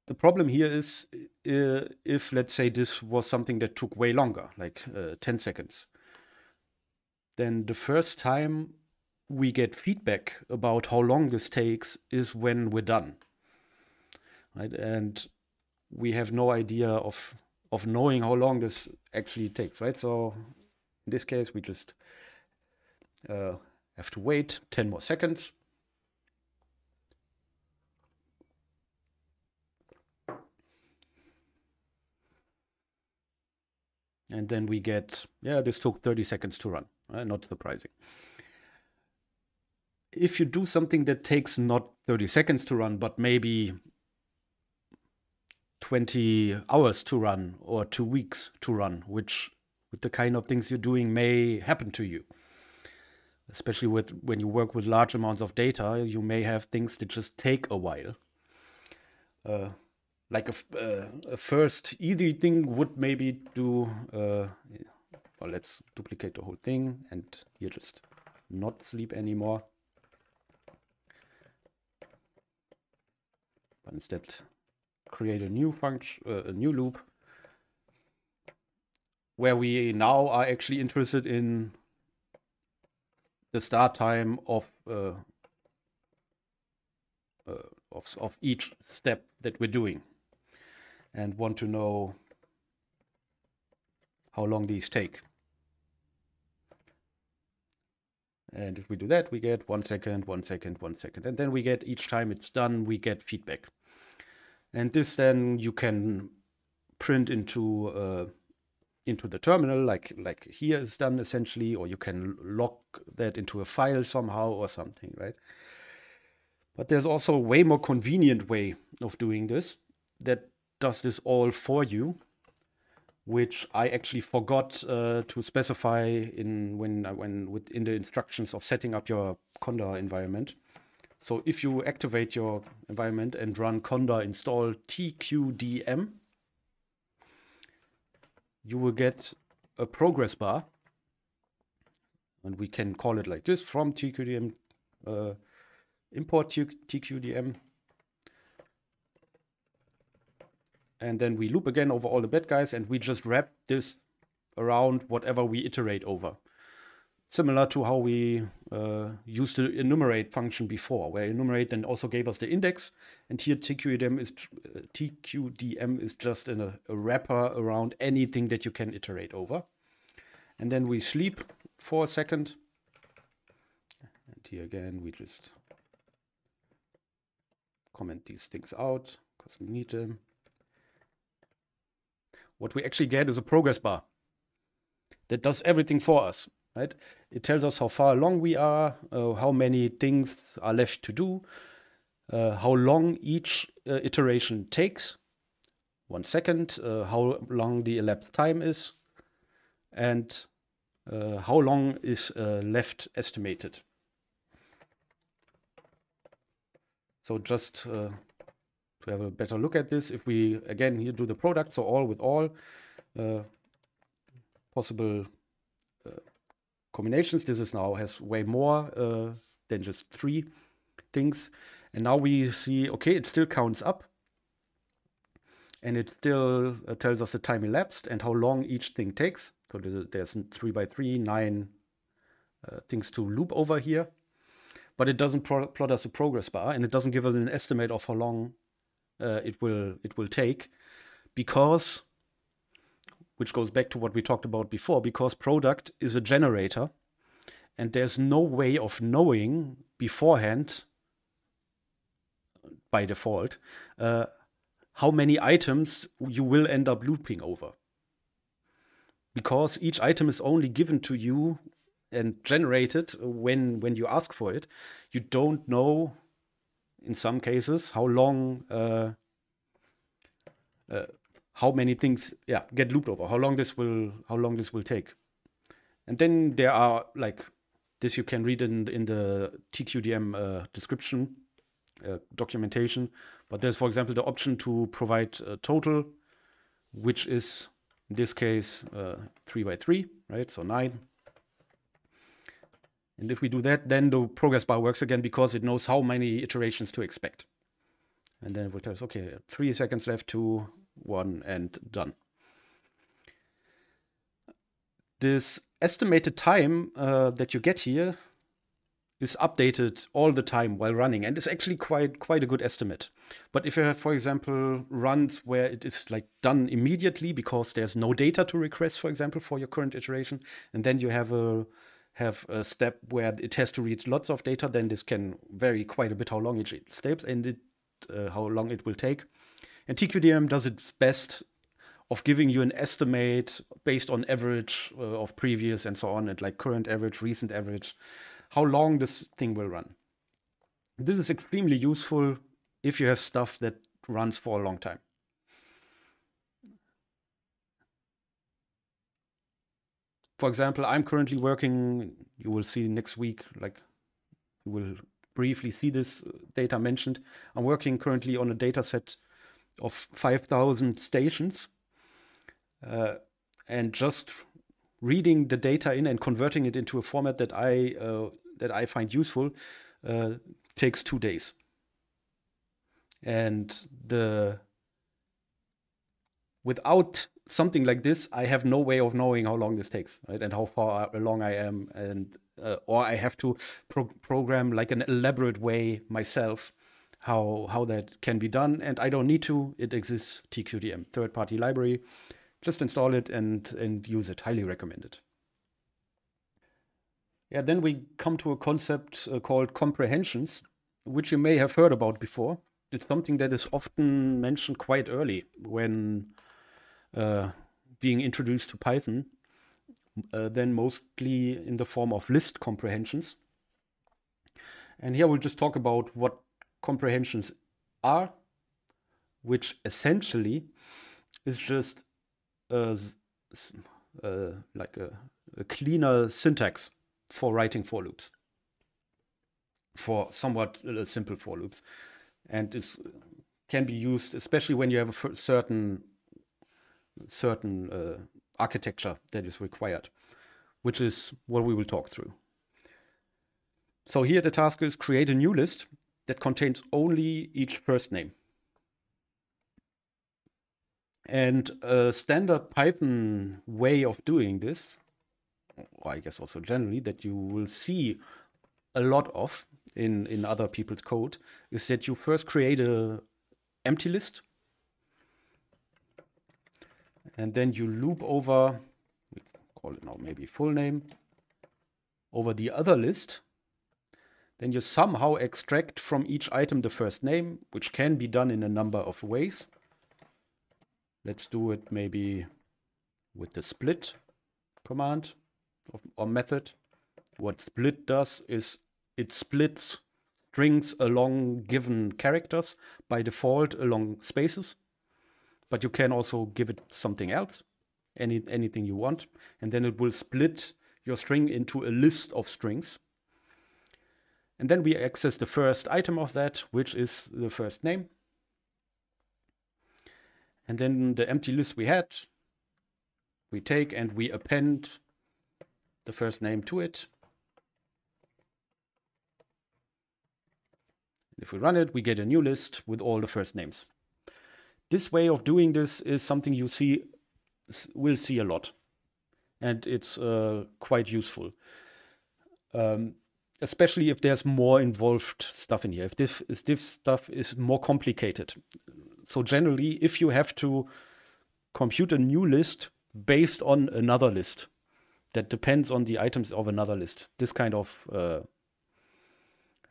The problem here is uh, if, let's say, this was something that took way longer, like uh, 10 seconds, then the first time we get feedback about how long this takes is when we're done. Right? And we have no idea of of knowing how long this actually takes, right? So in this case, we just uh, have to wait 10 more seconds. And then we get, yeah, this took 30 seconds to run. Uh, not surprising. If you do something that takes not 30 seconds to run, but maybe 20 hours to run or two weeks to run, which with the kind of things you're doing may happen to you. Especially with when you work with large amounts of data, you may have things that just take a while. Uh, like a, uh, a, first easy thing would maybe do. Uh, well, let's duplicate the whole thing and you just not sleep anymore. But instead, create a new function, uh, a new loop where we now are actually interested in the start time of uh, uh, of, of each step that we're doing and want to know how long these take. And if we do that, we get one second, one second, one second. And then we get each time it's done, we get feedback. And this then you can print into uh, into the terminal, like like here is done essentially, or you can lock that into a file somehow or something, right? But there's also a way more convenient way of doing this that does this all for you, which I actually forgot uh, to specify in when when within the instructions of setting up your Conda environment. So if you activate your environment and run conda install tqdm, you will get a progress bar and we can call it like this from tqdm uh, import tqdm and then we loop again over all the bad guys and we just wrap this around whatever we iterate over similar to how we uh, used the enumerate function before, where enumerate then also gave us the index, and here tqdm is uh, tqdm is just in a, a, wrapper around anything that you can iterate over, and then we sleep for a second, and here again we just comment these things out because we need them. What we actually get is a progress bar that does everything for us right? It tells us how far along we are, uh, how many things are left to do, uh, how long each uh, iteration takes, one second, uh, how long the elapsed time is, and uh, how long is uh, left estimated. So just to have a better look at this, if we again here do the product, so all with all, possible combinations. This is now has way more uh, than just three things. And now we see, okay, it still counts up. And it still uh, tells us the time elapsed and how long each thing takes. So there's, three by three, nine uh, things to loop over here. But it doesn't plot us a progress bar and it doesn't give us an estimate of how long uh, it will it will take because which goes back to what we talked about before, because product is a generator and there's no way of knowing beforehand by default uh, how many items you will end up looping over. Because each item is only given to you and generated when when you ask for it. You don't know, in some cases, how long uh, uh, how many things yeah get looped over how long this will how long this will take and then there are like this you can read in in the tqdm uh, description uh, documentation but there's for example the option to provide a total which is in this case uh, 3 by 3 right so 9 and if we do that then the progress bar works again because it knows how many iterations to expect and then it will tell us okay 3 seconds left to one and done. This estimated time uh, that you get here is updated all the time while running and it's actually quite quite a good estimate but if you have for example runs where it is like done immediately because there's no data to request for example for your current iteration and then you have a have a step where it has to read lots of data then this can vary quite a bit how long it steps and it, uh, how long it will take and TQDM does its best of giving you an estimate based on average uh, of previous and so on, and like current average, recent average, how long this thing will run. This is extremely useful if you have stuff that runs for a long time. For example, I'm currently working, you will see next week, like you will briefly see this uh, data mentioned. I'm working currently on a data set of 5,000 stations uh, and just reading the data in and converting it into a format that I uh, that I find useful uh, takes two days. And the without something like this, I have no way of knowing how long this takes, right? And how far along I am, and uh, or I have to pro program like an elaborate way myself how how that can be done. And I don't need to. It exists TQDM third party library. Just install it and and use it. Highly recommend it. Yeah, then we come to a concept uh, called comprehensions, which you may have heard about before. It's something that is often mentioned quite early when uh, being introduced to Python, uh, then mostly in the form of list comprehensions. And here we'll just talk about what comprehensions are, which essentially is just a, a, like a, a cleaner syntax for writing for loops, for somewhat uh, simple for loops, and it can be used especially when you have a certain certain uh, architecture that is required, which is what we will talk through. So here the task is create a new list that contains only each first name. And a standard Python way of doing this, or I guess also generally, that you will see a lot of in, in other people's code, is that you first create a empty list, and then you loop over, we call it now maybe full name, over the other list, then you somehow extract from each item the first name, which can be done in a number of ways. Let's do it maybe with the split command or method. What split does is it splits strings along given characters, by default along spaces. But you can also give it something else, any, anything you want. And then it will split your string into a list of strings. And then we access the first item of that, which is the first name. And then the empty list we had, we take and we append the first name to it. If we run it, we get a new list with all the first names. This way of doing this is something you see, will see a lot. And it's uh, quite useful. Um, especially if there's more involved stuff in here, if this, if this stuff is more complicated. So generally, if you have to compute a new list based on another list that depends on the items of another list, this kind of uh,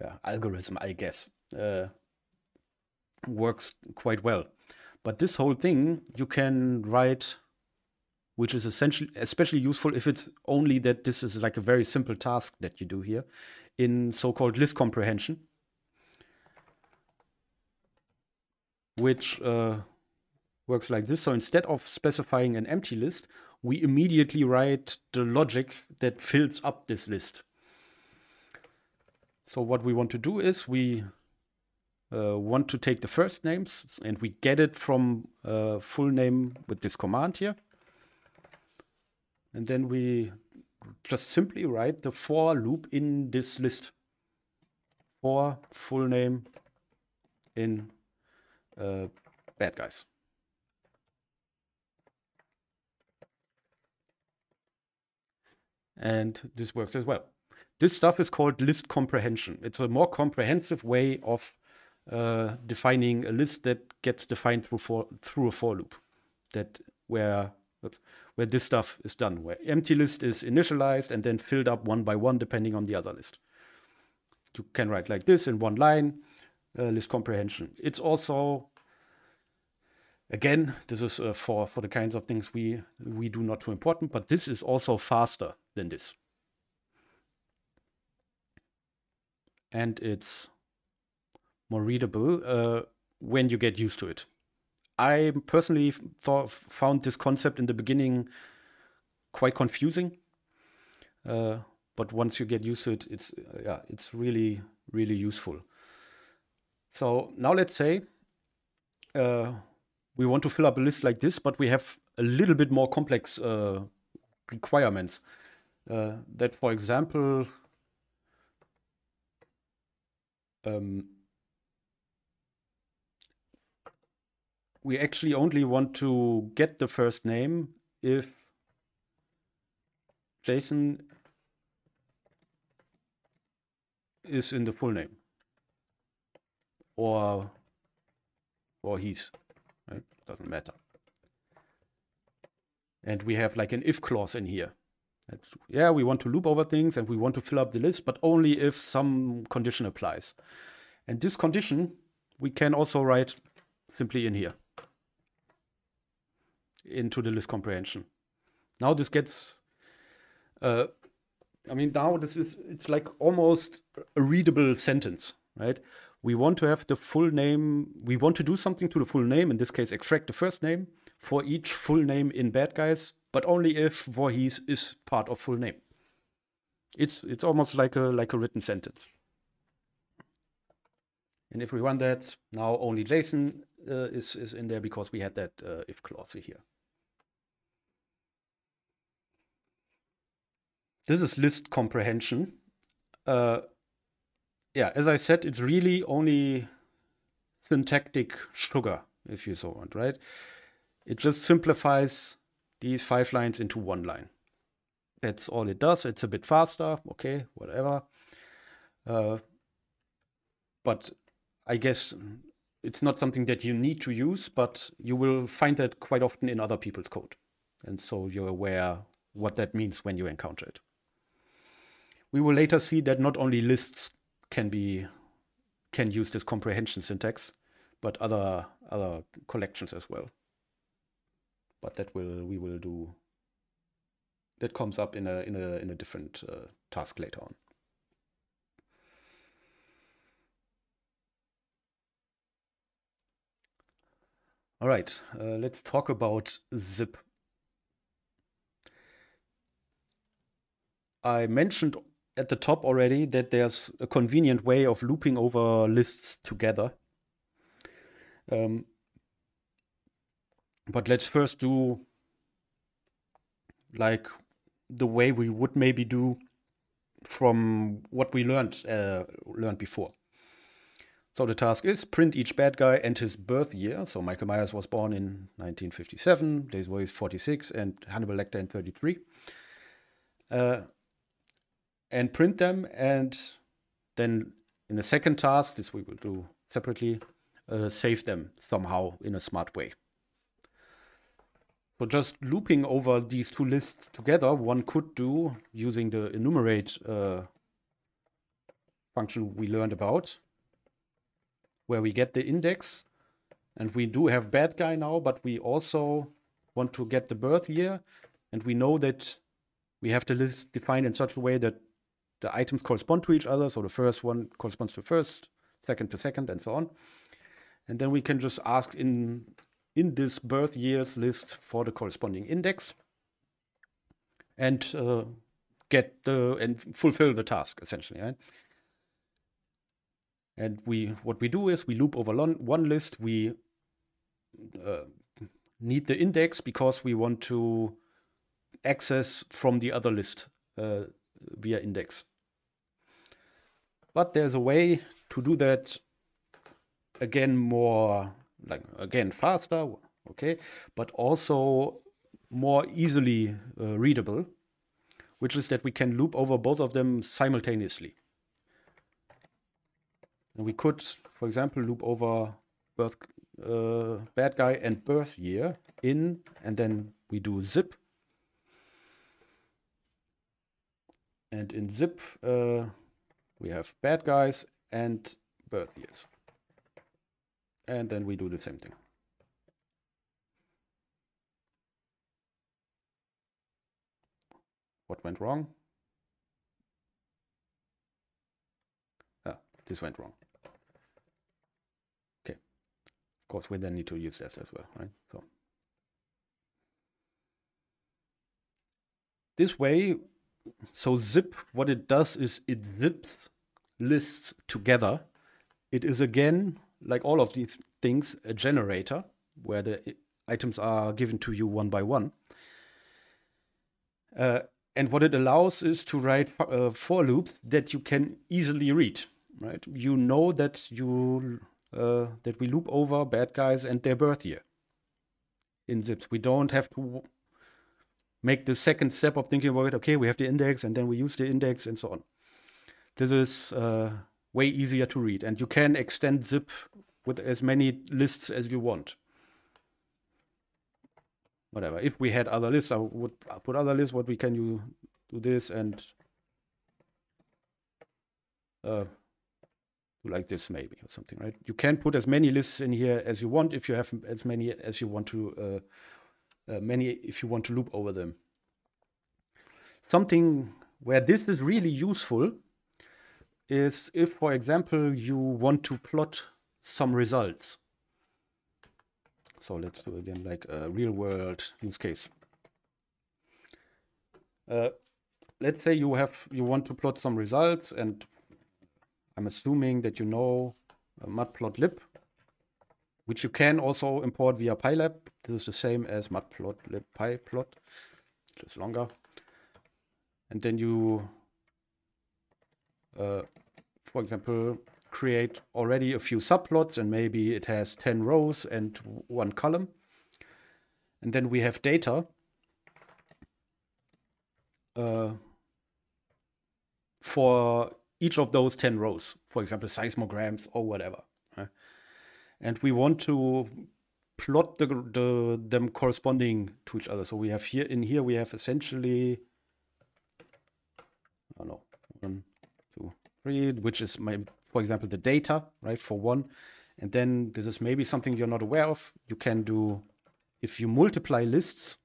yeah, algorithm, I guess, uh, works quite well. But this whole thing, you can write which is essentially especially useful if it's only that this is like a very simple task that you do here in so-called list comprehension, which uh, works like this. So instead of specifying an empty list, we immediately write the logic that fills up this list. So what we want to do is we uh, want to take the first names and we get it from uh, full name with this command here. And then we just simply write the for loop in this list. For full name in uh, bad guys. And this works as well. This stuff is called list comprehension. It's a more comprehensive way of uh, defining a list that gets defined through for, through a for loop that where oops, where this stuff is done, where empty list is initialized and then filled up one by one depending on the other list. You can write like this in one line, uh, list comprehension. It's also, again, this is uh, for, for the kinds of things we, we do not too important, but this is also faster than this. And it's more readable uh, when you get used to it. I personally thought, found this concept in the beginning quite confusing. Uh, but once you get used to it, it's yeah, it's really really useful. So now let's say uh, we want to fill up a list like this, but we have a little bit more complex uh, requirements. Uh, that, for example, um, we actually only want to get the first name if Jason is in the full name or or he's right? doesn't matter and we have like an if clause in here That's, yeah we want to loop over things and we want to fill up the list but only if some condition applies and this condition we can also write simply in here into the list comprehension. Now this gets, uh, I mean, now this is, it's like almost a readable sentence, right? We want to have the full name, we want to do something to the full name, in this case, extract the first name for each full name in bad guys, but only if Voorhees is part of full name. It's, it's almost like a, like a written sentence. And if we run that, now only JSON uh, is, is in there because we had that uh, if clause here. This is list comprehension. Uh, yeah, as I said, it's really only syntactic sugar, if you so want, right? It just simplifies these five lines into one line. That's all it does. It's a bit faster, okay, whatever. Uh, but I guess it's not something that you need to use, but you will find that quite often in other people's code. And so you're aware what that means when you encounter it we will later see that not only lists can be can use this comprehension syntax, but other other collections as well. But that will we will do. That comes up in a in a in a different uh, task later on. All right, uh, let's talk about zip. I mentioned at the top already that there's a convenient way of looping over lists together. Um, but let's first do like the way we would maybe do from what we learned uh, learned before. So the task is print each bad guy and his birth year. So Michael Myers was born in 1957, Days Away is 46, and Hannibal Lecter in 33. Uh, and print them. And then in the second task, this we will do separately, uh, save them somehow in a smart way. So just looping over these two lists together, one could do using the enumerate uh, function we learned about, where we get the index. And we do have bad guy now, but we also want to get the birth year. And we know that we have the list defined in such a way that the items correspond to each other. So the first one corresponds to first, second to second, and so on. And then we can just ask in, in this birth years list for the corresponding index and uh, get the and fulfill the task essentially. Right? And we what we do is we loop over one list. We uh, need the index because we want to access from the other list uh, via index. But there's a way to do that again more like again faster, okay, but also more easily uh, readable, which is that we can loop over both of them simultaneously. And we could, for example, loop over birth, uh, bad guy and birth year in, and then we do zip And in zip, uh, we have bad guys and bird years. And then we do the same thing. What went wrong? Ah, this went wrong. Okay. Of course, we then need to use that as well, right? So this way, so zip, what it does is it zips lists together. It is again, like all of these things, a generator where the items are given to you one by one. Uh, and what it allows is to write uh, for loops that you can easily read. Right? You know that you uh, that we loop over bad guys and their birth year in zips. We don't have to make the second step of thinking about it. Okay, we have the index and then we use the index and so on. This is uh, way easier to read and you can extend zip with as many lists as you want. Whatever. If we had other lists, I would put other lists. What we can you do this and uh, like this maybe or something, right? You can put as many lists in here as you want if you have as many as you want to uh, uh, many if you want to loop over them. Something where this is really useful is if, for example, you want to plot some results. So let's do again like a uh, real world use case. Uh, let's say you have you want to plot some results and I'm assuming that you know uh, matplotlib, which you can also import via PyLab this is the same as matplot, plot. just longer. And then you, uh, for example, create already a few subplots and maybe it has 10 rows and one column. And then we have data uh, for each of those 10 rows, for example, seismograms or whatever. And we want to plot the, the them corresponding to each other. So we have here in here we have essentially I don't know one, two, three, which is my for example the data right for one, and then this is maybe something you're not aware of. You can do if you multiply lists.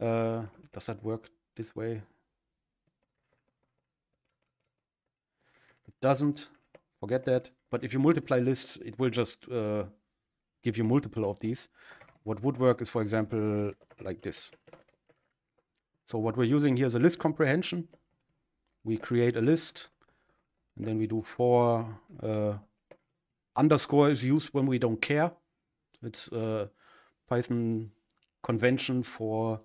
Uh, does that work this way? It doesn't forget that. But if you multiply lists, it will just uh, give you multiple of these. What would work is, for example, like this. So what we're using here is a list comprehension. We create a list, and then we do for uh, underscore is used when we don't care. It's a Python convention for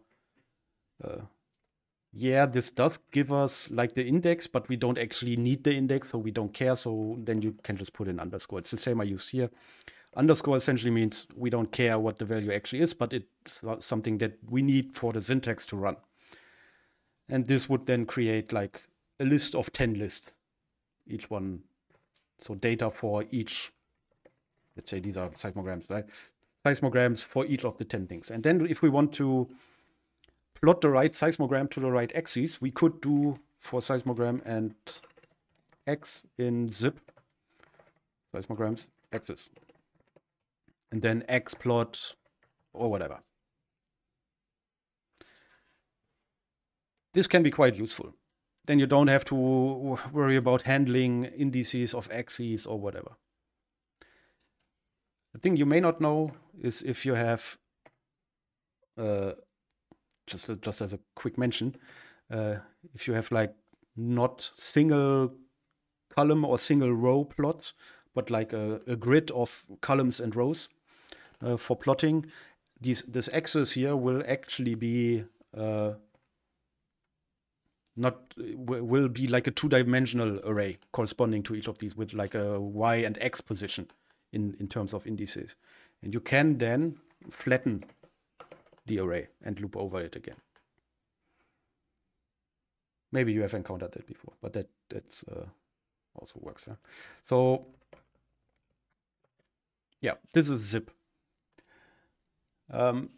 uh, yeah, this does give us like the index, but we don't actually need the index, so we don't care. So then you can just put in underscore. It's the same I use here. Underscore essentially means we don't care what the value actually is, but it's something that we need for the syntax to run. And this would then create like a list of 10 lists, each one. So data for each, let's say these are seismograms, right? Seismograms for each of the 10 things. And then if we want to plot the right seismogram to the right axis, we could do for seismogram and x in zip seismograms axis. And then x plot or whatever. This can be quite useful. Then you don't have to worry about handling indices of axes or whatever. The thing you may not know is if you have uh, just just as a quick mention, uh, if you have like not single column or single row plots, but like a, a grid of columns and rows uh, for plotting, these this axis here will actually be uh, not will be like a two-dimensional array corresponding to each of these with like a y and x position in in terms of indices, and you can then flatten the array and loop over it again. Maybe you have encountered that before, but that that's uh, also works. Huh? So yeah, this is zip. Um,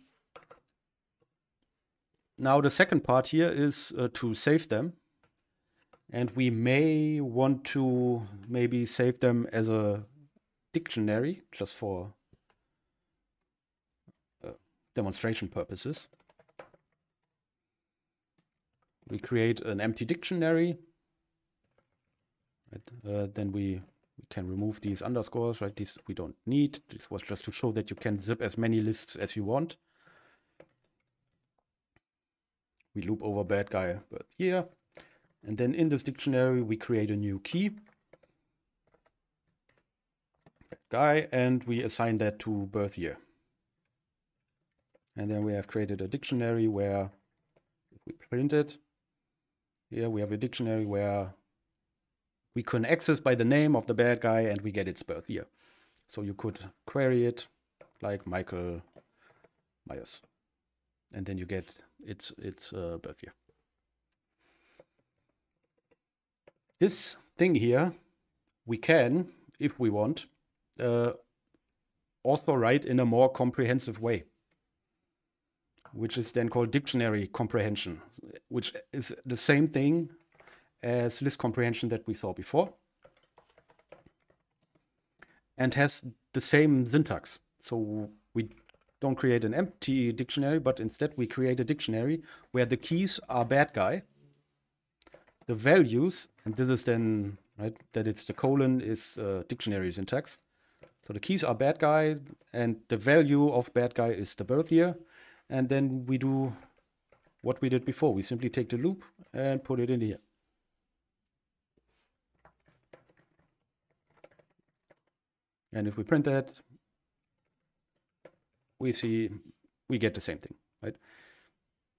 now the second part here is uh, to save them and we may want to maybe save them as a dictionary just for demonstration purposes. We create an empty dictionary. Right? Uh, then we, we can remove these underscores, right? These we don't need. This was just to show that you can zip as many lists as you want. We loop over bad guy, but yeah. And then in this dictionary, we create a new key guy and we assign that to birth year. And then we have created a dictionary where if we print it, here we have a dictionary where we can access by the name of the bad guy and we get its birth year. So you could query it like Michael Myers. And then you get its its uh, birth year. This thing here, we can, if we want, uh, also write in a more comprehensive way which is then called dictionary comprehension, which is the same thing as list comprehension that we saw before and has the same syntax. So we don't create an empty dictionary, but instead we create a dictionary where the keys are bad guy, the values, and this is then, right, that it's the colon is uh, dictionary syntax. So the keys are bad guy, and the value of bad guy is the birth year, and then we do what we did before. We simply take the loop and put it in here. And if we print that, we see we get the same thing, right?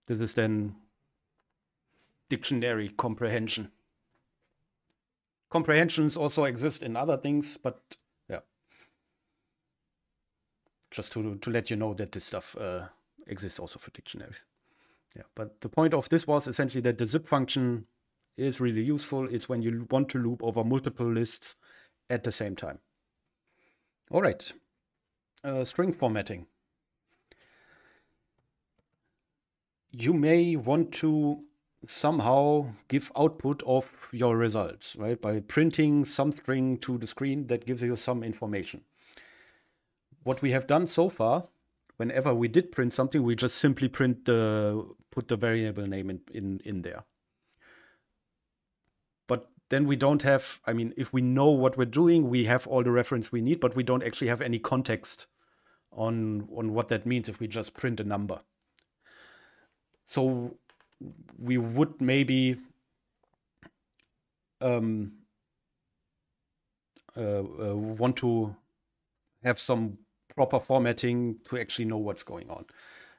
This is then dictionary comprehension. Comprehensions also exist in other things, but yeah. Just to, to let you know that this stuff uh, exists also for dictionaries. Yeah, but the point of this was essentially that the zip function is really useful. It's when you want to loop over multiple lists at the same time. All right, uh, string formatting. You may want to somehow give output of your results, right? By printing some string to the screen that gives you some information. What we have done so far whenever we did print something, we just simply print the put the variable name in, in, in there. But then we don't have, I mean, if we know what we're doing, we have all the reference we need, but we don't actually have any context on on what that means if we just print a number. So we would maybe um, uh, uh, want to have some proper formatting to actually know what's going on.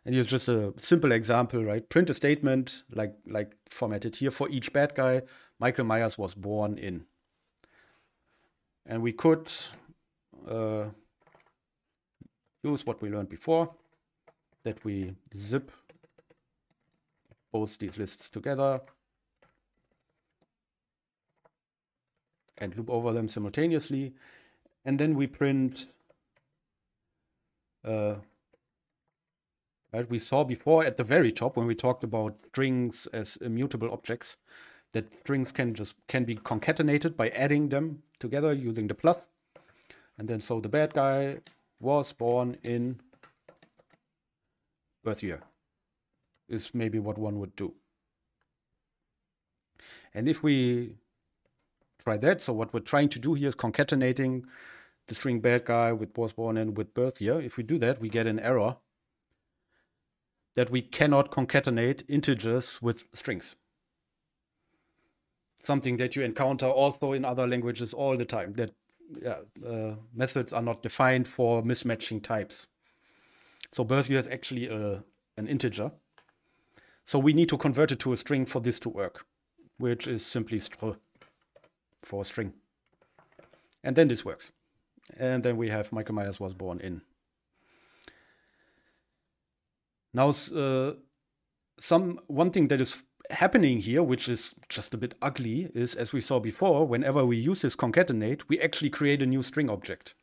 And here's just a simple example, right? Print a statement like like formatted here for each bad guy. Michael Myers was born in. And we could uh, use what we learned before, that we zip both these lists together and loop over them simultaneously. And then we print uh, right, we saw before at the very top when we talked about strings as immutable objects, that strings can just can be concatenated by adding them together using the And then so the bad guy was born in birth year is maybe what one would do. And if we try that, so what we're trying to do here is concatenating the string bad guy with was born and with birth year. If we do that, we get an error that we cannot concatenate integers with strings. Something that you encounter also in other languages all the time, that uh, methods are not defined for mismatching types. So birth year is actually a, uh, an integer. So we need to convert it to a string for this to work, which is simply str for a string. And then this works. And then we have Michael Myers was born in. Now, uh, some one thing that is happening here, which is just a bit ugly, is as we saw before, whenever we use this concatenate, we actually create a new string object.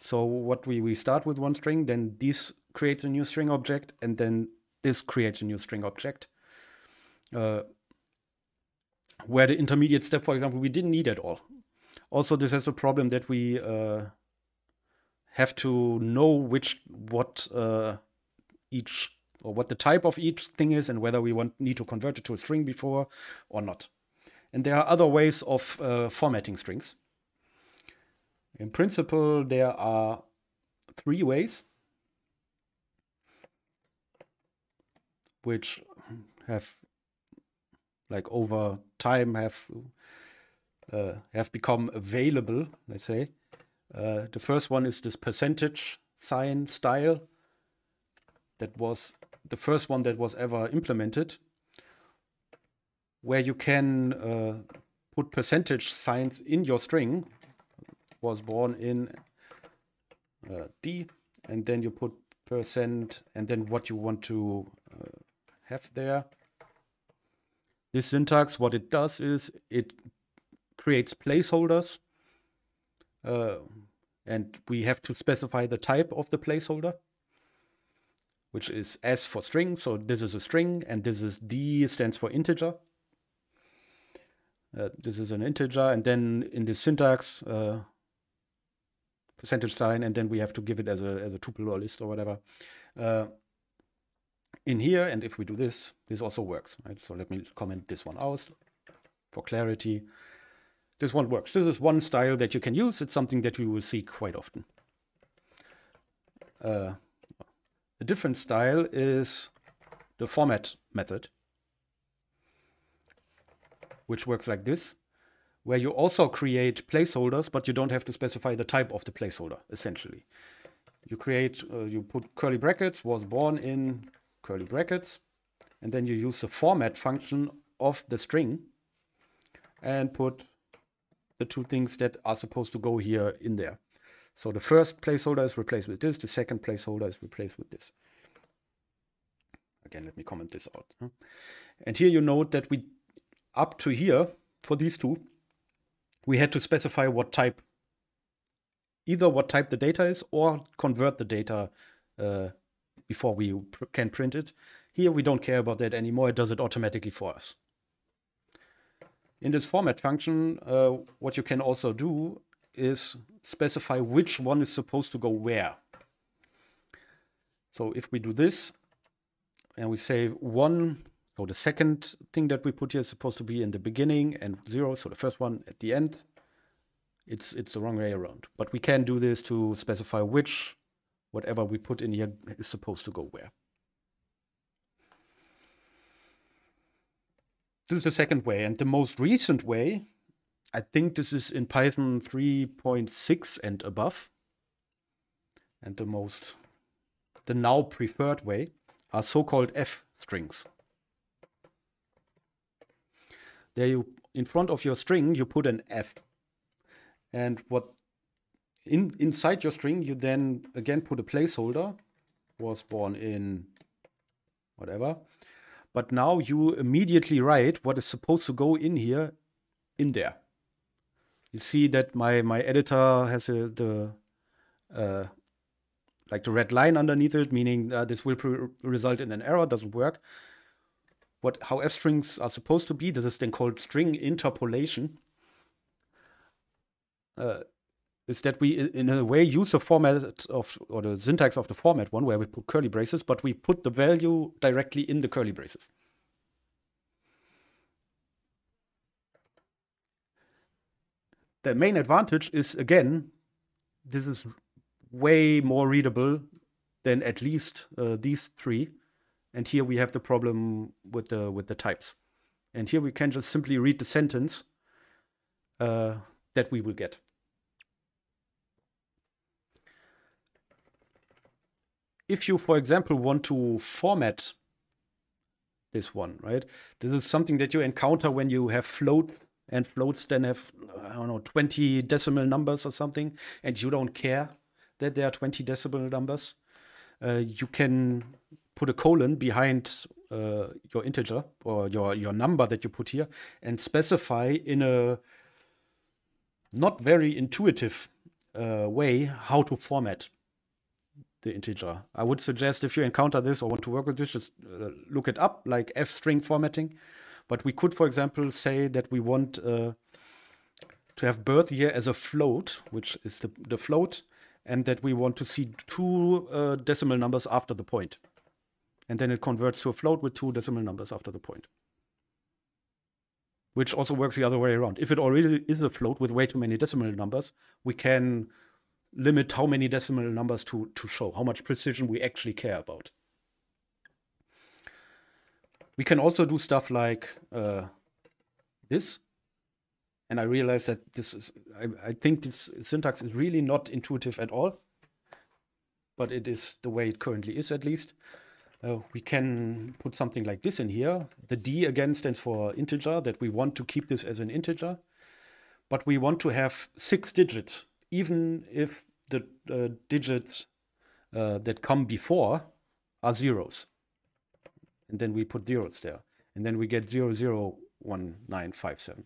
So what we, we start with one string, then this creates a new string object, and then this creates a new string object. Uh, where the intermediate step, for example, we didn't need at all also this has a problem that we uh, have to know which what uh, each or what the type of each thing is and whether we want need to convert it to a string before or not. And there are other ways of uh, formatting strings. In principle, there are three ways which have like over time have uh, have become available, let's say. Uh, the first one is this percentage sign style that was the first one that was ever implemented, where you can uh, put percentage signs in your string, was born in uh, D, and then you put percent and then what you want to uh, have there. This syntax, what it does is it creates placeholders. Uh, and we have to specify the type of the placeholder, which is S for string. So this is a string, and this is D stands for integer. Uh, this is an integer, and then in the syntax, uh, percentage sign, and then we have to give it as a, as a tuple or list or whatever. Uh, in here, and if we do this, this also works, right? So let me comment this one out for clarity. This one works. This is one style that you can use. It's something that you will see quite often. Uh, a different style is the format method, which works like this, where you also create placeholders, but you don't have to specify the type of the placeholder, essentially. You create, uh, you put curly brackets, was born in curly brackets, and then you use the format function of the string and put the two things that are supposed to go here in there. So the first placeholder is replaced with this, the second placeholder is replaced with this. Again, let me comment this out. And here you note that we, up to here, for these two, we had to specify what type, either what type the data is or convert the data uh, before we pr can print it. Here we don't care about that anymore, it does it automatically for us. In this format function, uh, what you can also do is specify which one is supposed to go where. So if we do this and we say one, so the second thing that we put here is supposed to be in the beginning and zero, so the first one at the end, it's, it's the wrong way around. But we can do this to specify which, whatever we put in here is supposed to go where. this is the second way. And the most recent way, I think this is in Python 3.6 and above. And the most, the now preferred way are so-called F strings. There you, in front of your string, you put an F. And what in inside your string, you then again put a placeholder, was born in whatever but now you immediately write what is supposed to go in here in there. You see that my my editor has a, the uh, like the red line underneath it, meaning uh, this will result in an error, doesn't work. What how f strings are supposed to be? This is then called string interpolation. Uh, is that we in a way use the format of or the syntax of the format one where we put curly braces, but we put the value directly in the curly braces. The main advantage is again, this is way more readable than at least uh, these three. And here we have the problem with the with the types. And here we can just simply read the sentence uh, that we will get. if you, for example, want to format this one, right? This is something that you encounter when you have floats, and floats then have, I don't know, 20 decimal numbers or something, and you don't care that there are 20 decimal numbers. Uh, you can put a colon behind uh, your integer or your, your number that you put here and specify in a not very intuitive uh, way how to format the integer. I would suggest if you encounter this or want to work with this, just uh, look it up, like f string formatting. But we could, for example, say that we want uh, to have birth year as a float, which is the, the float, and that we want to see two uh, decimal numbers after the point. And then it converts to a float with two decimal numbers after the point. Which also works the other way around. If it already is a float with way too many decimal numbers, we can limit how many decimal numbers to, to show, how much precision we actually care about. We can also do stuff like uh, this. And I realize that this is, I, I think this syntax is really not intuitive at all, but it is the way it currently is at least. Uh, we can put something like this in here. The D again stands for integer, that we want to keep this as an integer, but we want to have six digits even if the uh, digits uh, that come before are zeros. And then we put zeros there. And then we get 001957.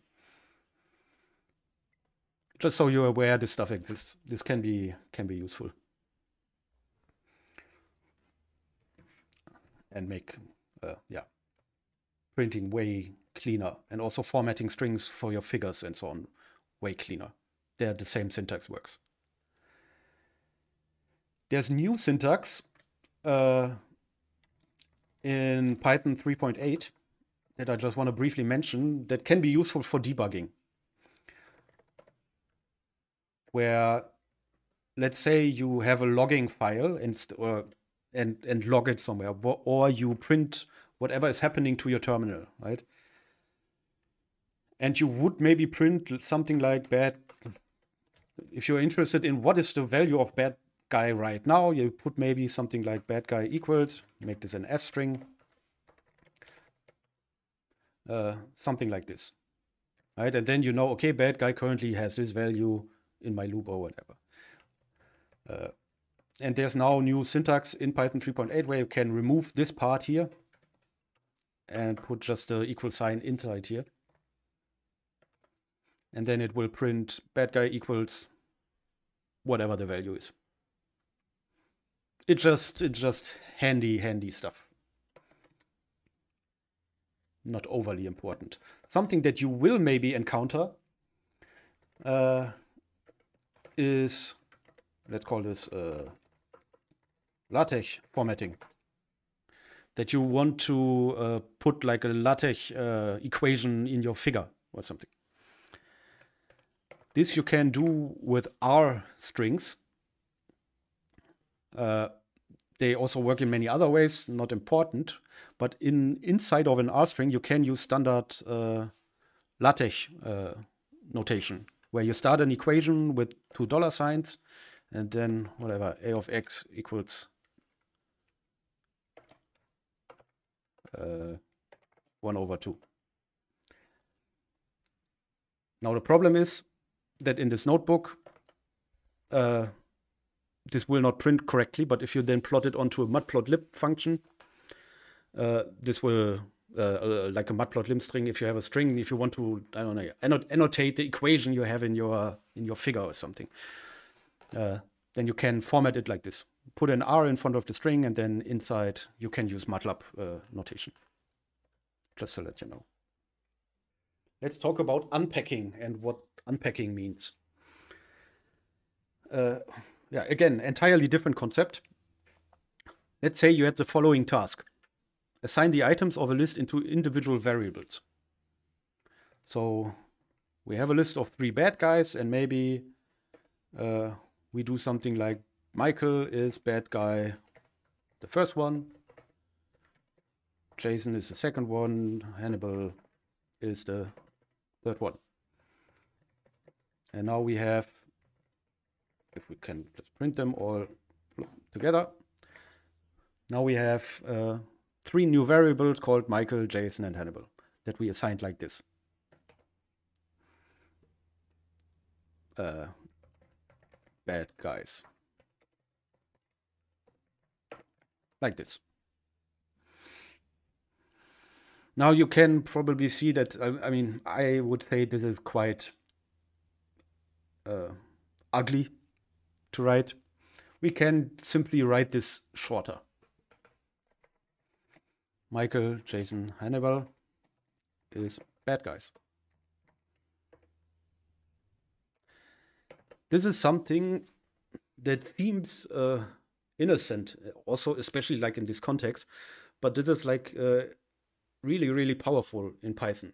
Just so you're aware this stuff exists. This can be can be useful. And make uh, yeah printing way cleaner and also formatting strings for your figures and so on way cleaner. They're the same syntax works. There's new syntax uh, in Python 3.8 that I just want to briefly mention that can be useful for debugging. Where let's say you have a logging file and or, and and log it somewhere or you print whatever is happening to your terminal, right? And you would maybe print something like bad if you're interested in what is the value of bad guy right now, you put maybe something like bad guy equals, make this an F string, uh, something like this, right? And then you know, okay, bad guy currently has this value in my loop or whatever. Uh, and there's now new syntax in Python 3.8 where you can remove this part here and put just the equal sign inside here and then it will print bad guy equals whatever the value is. It just it just handy handy stuff. Not overly important. Something that you will maybe encounter uh, is let's call this uh, LaTeX formatting. That you want to uh, put like a LaTeX uh, equation in your figure or something. This you can do with R strings. Uh, they also work in many other ways, not important. But in inside of an R string, you can use standard uh, LaTeX uh, notation, where you start an equation with two dollar signs, and then whatever a of x equals uh, one over two. Now the problem is that in this notebook, uh, this will not print correctly, but if you then plot it onto a matplotlib function, uh, this will, uh, uh like a matplotlib string, if you have a string, if you want to, I don't know, annotate the equation you have in your, in your figure or something, uh, then you can format it like this. Put an R in front of the string, and then inside you can use MATLAB uh, notation. Just to let you know. Let's talk about unpacking and what unpacking means. Uh, yeah, again, entirely different concept. Let's say you had the following task. Assign the items of a list into individual variables. So we have a list of three bad guys and maybe uh, we do something like Michael is bad guy, the first one. Jason is the second one. Hannibal is the third one. And now we have, if we can, just print them all together. Now we have uh, three new variables called Michael, Jason, and Hannibal that we assigned like this. Uh, bad guys. Like this. Now you can probably see that, I, I mean, I would say this is quite uh, ugly to write, we can simply write this shorter. Michael Jason Hannibal is bad guys. This is something that seems uh, innocent, also, especially like in this context, but this is like uh, really, really powerful in Python.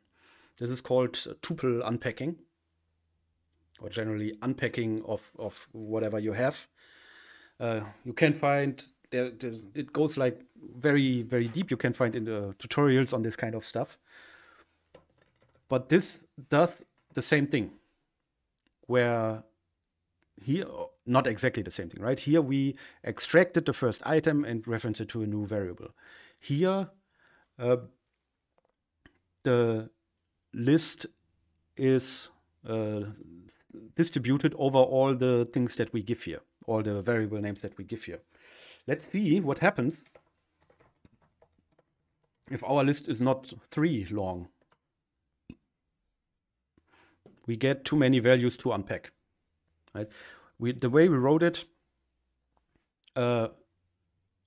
This is called tuple unpacking or generally unpacking of, of whatever you have. Uh, you can find there, there, it goes like very very deep. You can find in the tutorials on this kind of stuff. But this does the same thing, where here not exactly the same thing, right? Here we extracted the first item and reference it to a new variable. Here, uh, the list is uh, distributed over all the things that we give here, all the variable names that we give here. Let's see what happens if our list is not three long. We get too many values to unpack. Right? We, the way we wrote it, uh,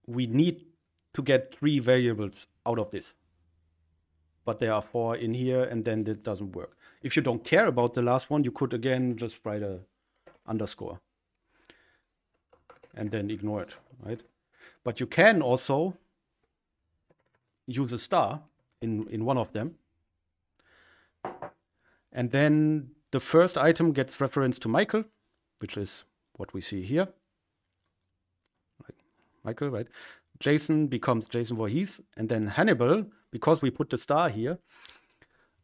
we need to get three variables out of this but there are four in here and then it doesn't work. If you don't care about the last one, you could again just write a underscore and then ignore it, right? But you can also use a star in, in one of them. And then the first item gets reference to Michael, which is what we see here. Michael, right? Jason becomes Jason Voorhees, and then Hannibal because we put the star here,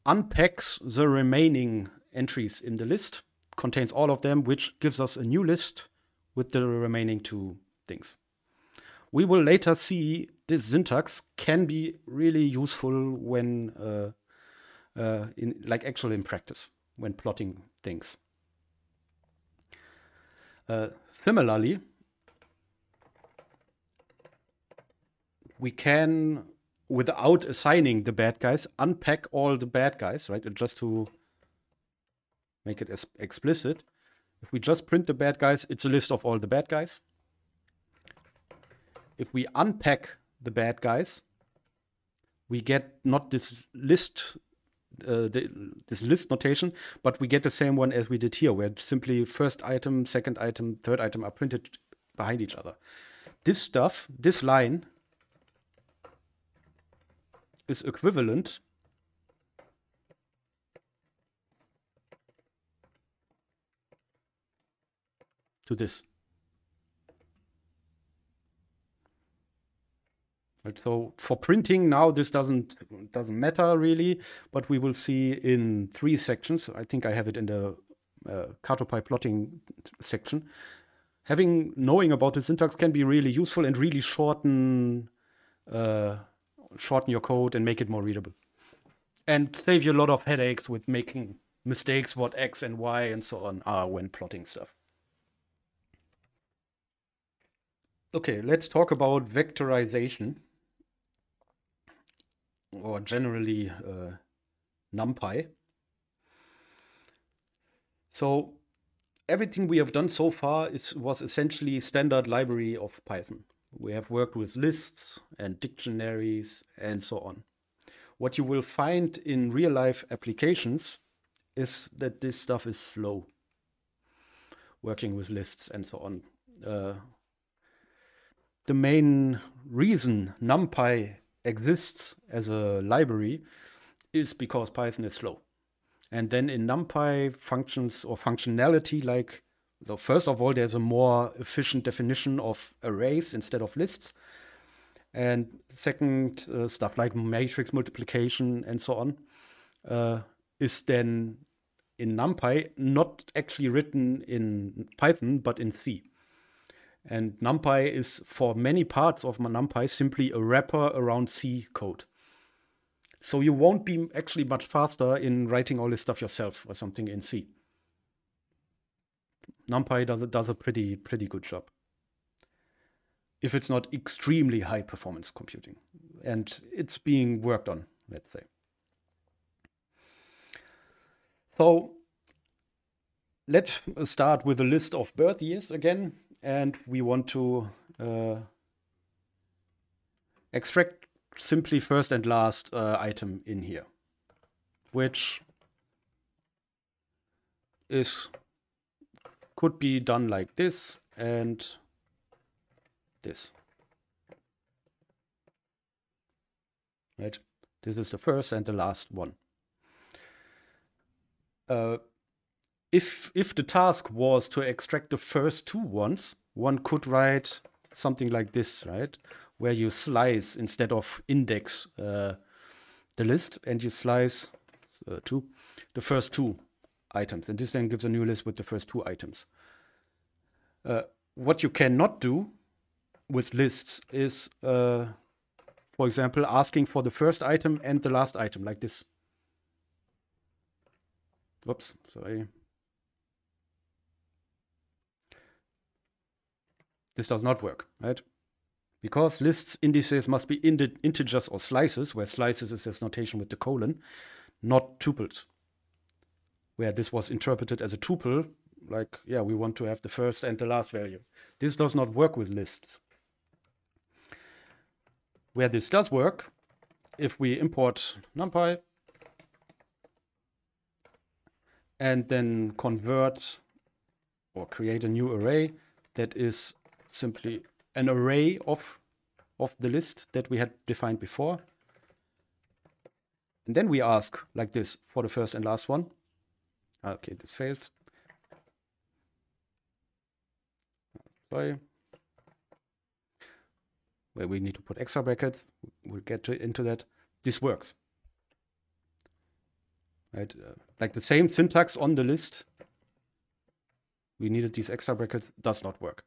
unpacks the remaining entries in the list, contains all of them, which gives us a new list with the remaining two things. We will later see this syntax can be really useful when uh, uh, in like actually in practice when plotting things. Uh, similarly, we can without assigning the bad guys, unpack all the bad guys, right? And just to make it as explicit, if we just print the bad guys, it's a list of all the bad guys. If we unpack the bad guys, we get not this list uh, the, this list notation, but we get the same one as we did here, where simply first item, second item, third item are printed behind each other. This stuff, this line is equivalent to this. Right, so for printing now, this doesn't doesn't matter really, but we will see in three sections. I think I have it in the uh, Cartopy plotting section. Having knowing about the syntax can be really useful and really shorten uh, shorten your code and make it more readable. And save you a lot of headaches with making mistakes what X and Y and so on are when plotting stuff. Okay, let's talk about vectorization or generally uh, NumPy. So everything we have done so far is was essentially standard library of Python. We have worked with lists and dictionaries and so on. What you will find in real life applications is that this stuff is slow, working with lists and so on. Uh, the main reason NumPy exists as a library is because Python is slow. And then in NumPy functions or functionality like so first of all, there's a more efficient definition of arrays instead of lists. And second, uh, stuff like matrix multiplication and so on uh, is then in NumPy not actually written in Python, but in C. And NumPy is, for many parts of NumPy, simply a wrapper around C code. So you won't be actually much faster in writing all this stuff yourself or something in C. NumPy does, does a pretty, pretty good job. If it's not extremely high performance computing. And it's being worked on, let's say. So let's start with a list of birth years again. And we want to uh, extract simply first and last uh, item in here, which is could be done like this and this. Right? This is the first and the last one. Uh, if, if the task was to extract the first two ones, one could write something like this, right? Where you slice instead of index uh, the list and you slice uh, two, the first two items. And this then gives a new list with the first two items. Uh, what you cannot do with lists is, uh, for example, asking for the first item and the last item, like this. Oops, sorry. This does not work, right? Because lists indices must be integers or slices, where slices is this notation with the colon, not tuples where this was interpreted as a tuple, like, yeah, we want to have the first and the last value. This does not work with lists. Where this does work, if we import numpy and then convert or create a new array that is simply an array of, of the list that we had defined before. And then we ask like this for the first and last one, Okay, this fails. Play. Where we need to put extra brackets. We'll get to, into that. This works. Right, uh, like the same syntax on the list. We needed these extra brackets. Does not work.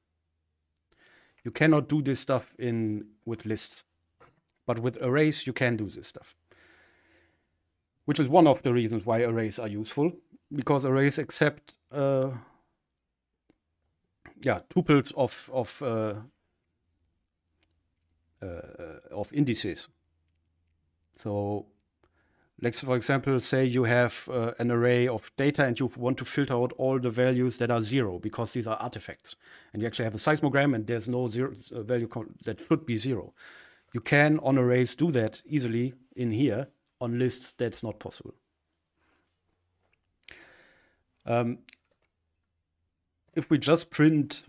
You cannot do this stuff in with lists, but with arrays you can do this stuff. Which is one of the reasons why arrays are useful because arrays accept uh, yeah tuples of of uh, uh, of indices. So let's for example say you have uh, an array of data and you want to filter out all the values that are zero because these are artifacts and you actually have a seismogram and there's no zero uh, value that should be zero. You can on arrays do that easily in here. On lists, that's not possible. Um, if we just print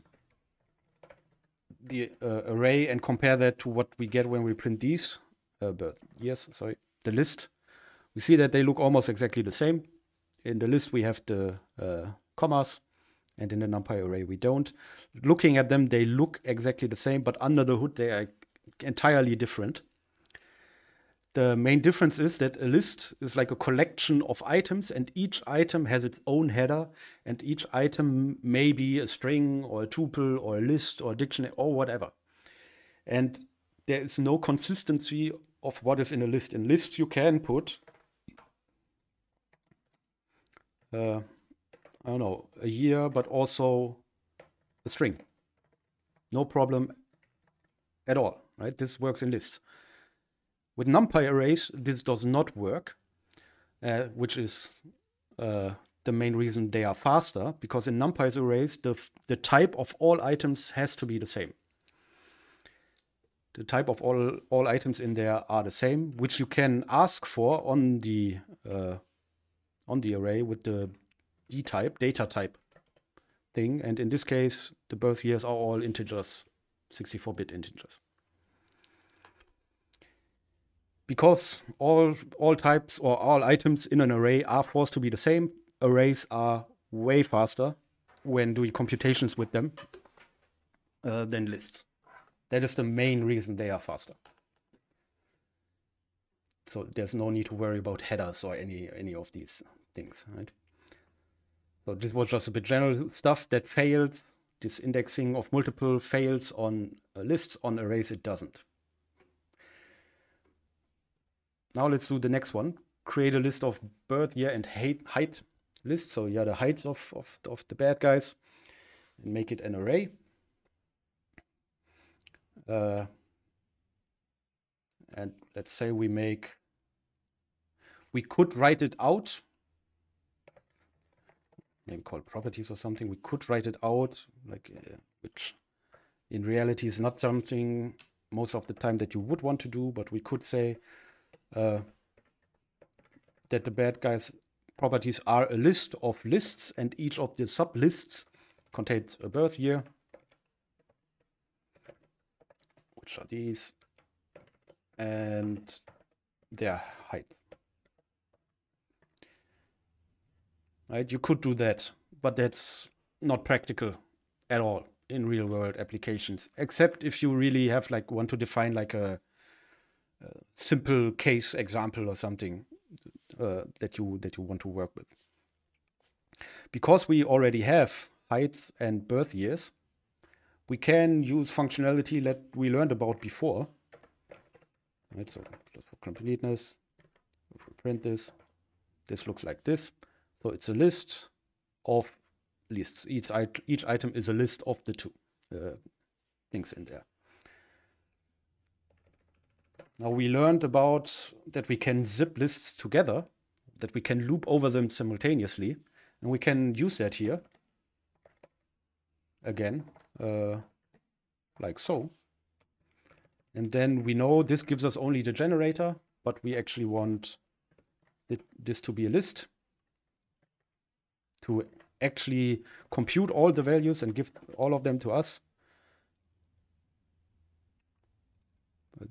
the uh, array and compare that to what we get when we print these uh, birth sorry, the list, we see that they look almost exactly the same. In the list, we have the uh, commas, and in the NumPy array, we don't. Looking at them, they look exactly the same, but under the hood, they are entirely different. The main difference is that a list is like a collection of items, and each item has its own header, and each item may be a string or a tuple or a list or a dictionary or whatever. And there is no consistency of what is in a list. In lists, you can put, uh, I don't know, a year, but also a string. No problem at all, right? This works in lists. With NumPy arrays, this does not work, uh, which is uh, the main reason they are faster, because in NumPy arrays, the, the type of all items has to be the same. The type of all, all items in there are the same, which you can ask for on the uh, on the array with the dtype, data type thing. And in this case, the birth years are all integers, 64-bit integers because all all types or all items in an array are forced to be the same, arrays are way faster when doing computations with them uh, than lists. That is the main reason they are faster. So there's no need to worry about headers or any any of these things, right? So this was just a bit general stuff that failed. This indexing of multiple fails on uh, lists, on arrays it doesn't. Now let's do the next one. Create a list of birth year and height list. So yeah, the height of, of, of the bad guys and make it an array. Uh, and let's say we make, we could write it out. Maybe call properties or something. We could write it out, like uh, which in reality is not something most of the time that you would want to do, but we could say uh, that the bad guy's properties are a list of lists and each of the sublists contains a birth year, which are these, and their height. Right, you could do that, but that's not practical at all in real world applications, except if you really have like want to define like a simple case example or something uh, that you that you want to work with. Because we already have heights and birth years, we can use functionality that we learned about before. Right, so just for completeness, if we print this, this looks like this. So it's a list of lists. Each, each item is a list of the two uh, things in there. Now we learned about that we can zip lists together, that we can loop over them simultaneously, and we can use that here again, uh, like so. And then we know this gives us only the generator, but we actually want th this to be a list to actually compute all the values and give all of them to us.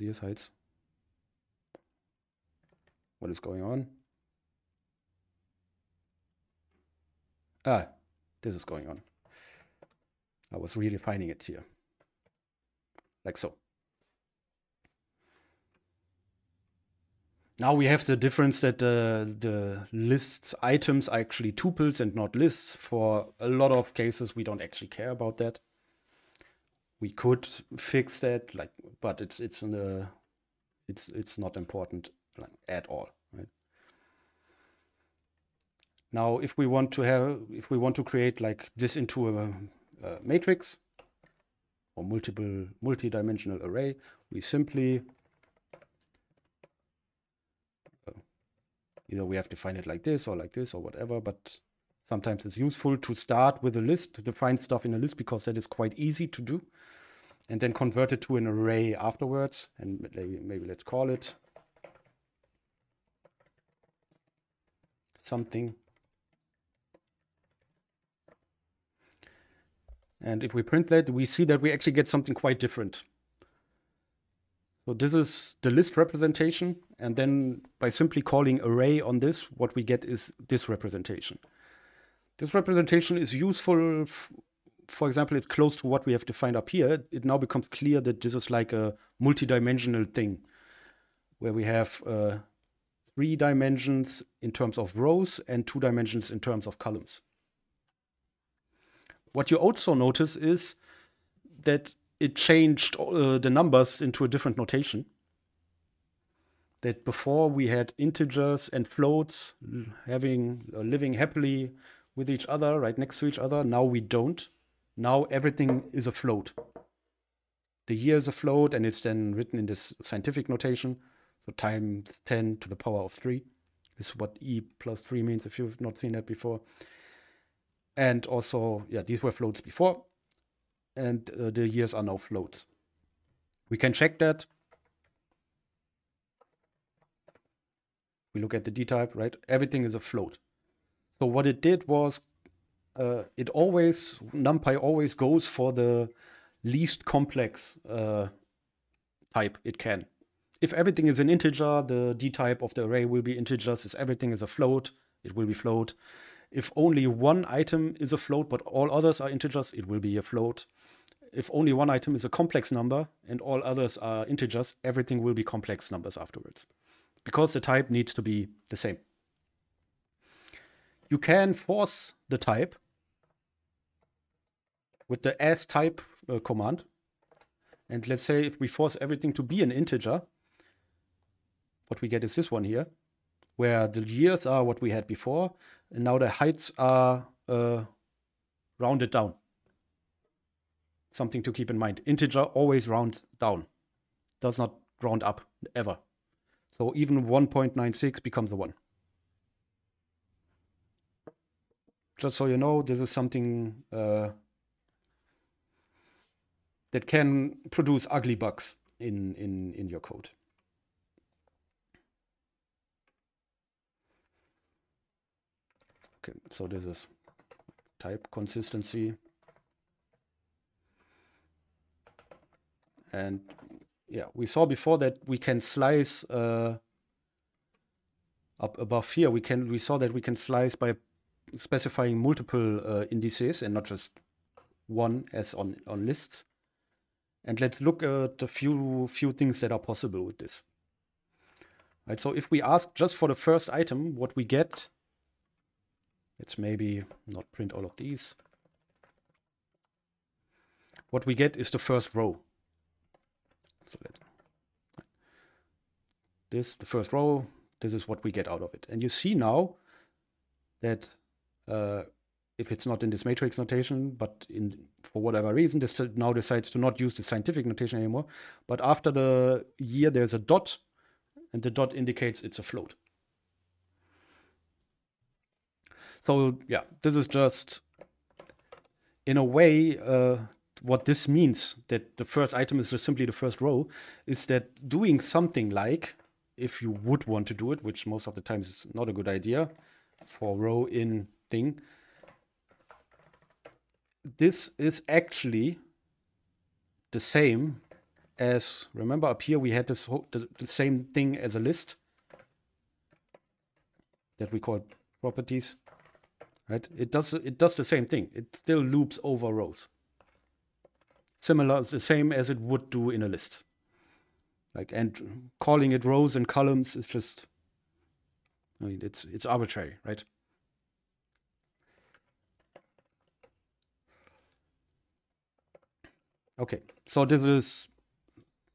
These heights. What is going on? Ah, this is going on. I was redefining it here, like so. Now we have the difference that the, the lists items are actually tuples and not lists. For a lot of cases, we don't actually care about that. We could fix that, like, but it's it's in uh, the, it's it's not important like at all, right? Now, if we want to have, if we want to create like this into a, a uh, matrix or multiple multi-dimensional array, we simply uh, either we have to find it like this or like this or whatever, but sometimes it's useful to start with a list, to define stuff in a list because that is quite easy to do, and then convert it to an array afterwards. And maybe, maybe let's call it something. And if we print that, we see that we actually get something quite different. So this is the list representation. And then by simply calling array on this, what we get is this representation. This representation is useful, for example, it's close to what we have defined up here. It now becomes clear that this is like a multidimensional thing where we have uh, three dimensions in terms of rows and two dimensions in terms of columns. What you also notice is that it changed uh, the numbers into a different notation. That before we had integers and floats having uh, living happily with each other, right next to each other. Now we don't. Now everything is a float. The year is a float, and it's then written in this scientific notation. So times 10 to the power of 3 is what e plus 3 means if you've not seen that before. And also, yeah, these were floats before, and uh, the years are now floats. We can check that. We look at the d-type, right? Everything is a float. So what it did was, uh, it always, NumPy always goes for the least complex uh, type it can if everything is an integer, the d-type of the array will be integers. If everything is a float, it will be float. If only one item is a float, but all others are integers, it will be a float. If only one item is a complex number and all others are integers, everything will be complex numbers afterwards because the type needs to be the same. You can force the type with the s type uh, command. And let's say if we force everything to be an integer, what we get is this one here, where the years are what we had before, and now the heights are uh, rounded down. Something to keep in mind. Integer always rounds down, does not round up, ever. So even 1.96 becomes a 1. Just so you know, this is something uh, that can produce ugly bugs in, in, in your code. Okay, so this is type consistency. And yeah, we saw before that we can slice uh, up above here. We can we saw that we can slice by specifying multiple uh, indices and not just one as on on lists. And let's look at a few few things that are possible with this. Right. so if we ask just for the first item, what we get Let's maybe not print all of these. What we get is the first row. So let this, the first row, this is what we get out of it. And you see now that uh, if it's not in this matrix notation, but in for whatever reason, this now decides to not use the scientific notation anymore. But after the year, there's a dot, and the dot indicates it's a float. So yeah, this is just in a way uh, what this means that the first item is just simply the first row is that doing something like if you would want to do it, which most of the times is not a good idea for row in thing. This is actually the same as remember up here we had this whole, the, the same thing as a list that we called properties Right? It does it does the same thing. It still loops over rows. Similar, the same as it would do in a list. Like and calling it rows and columns is just I mean it's it's arbitrary, right? Okay, so this is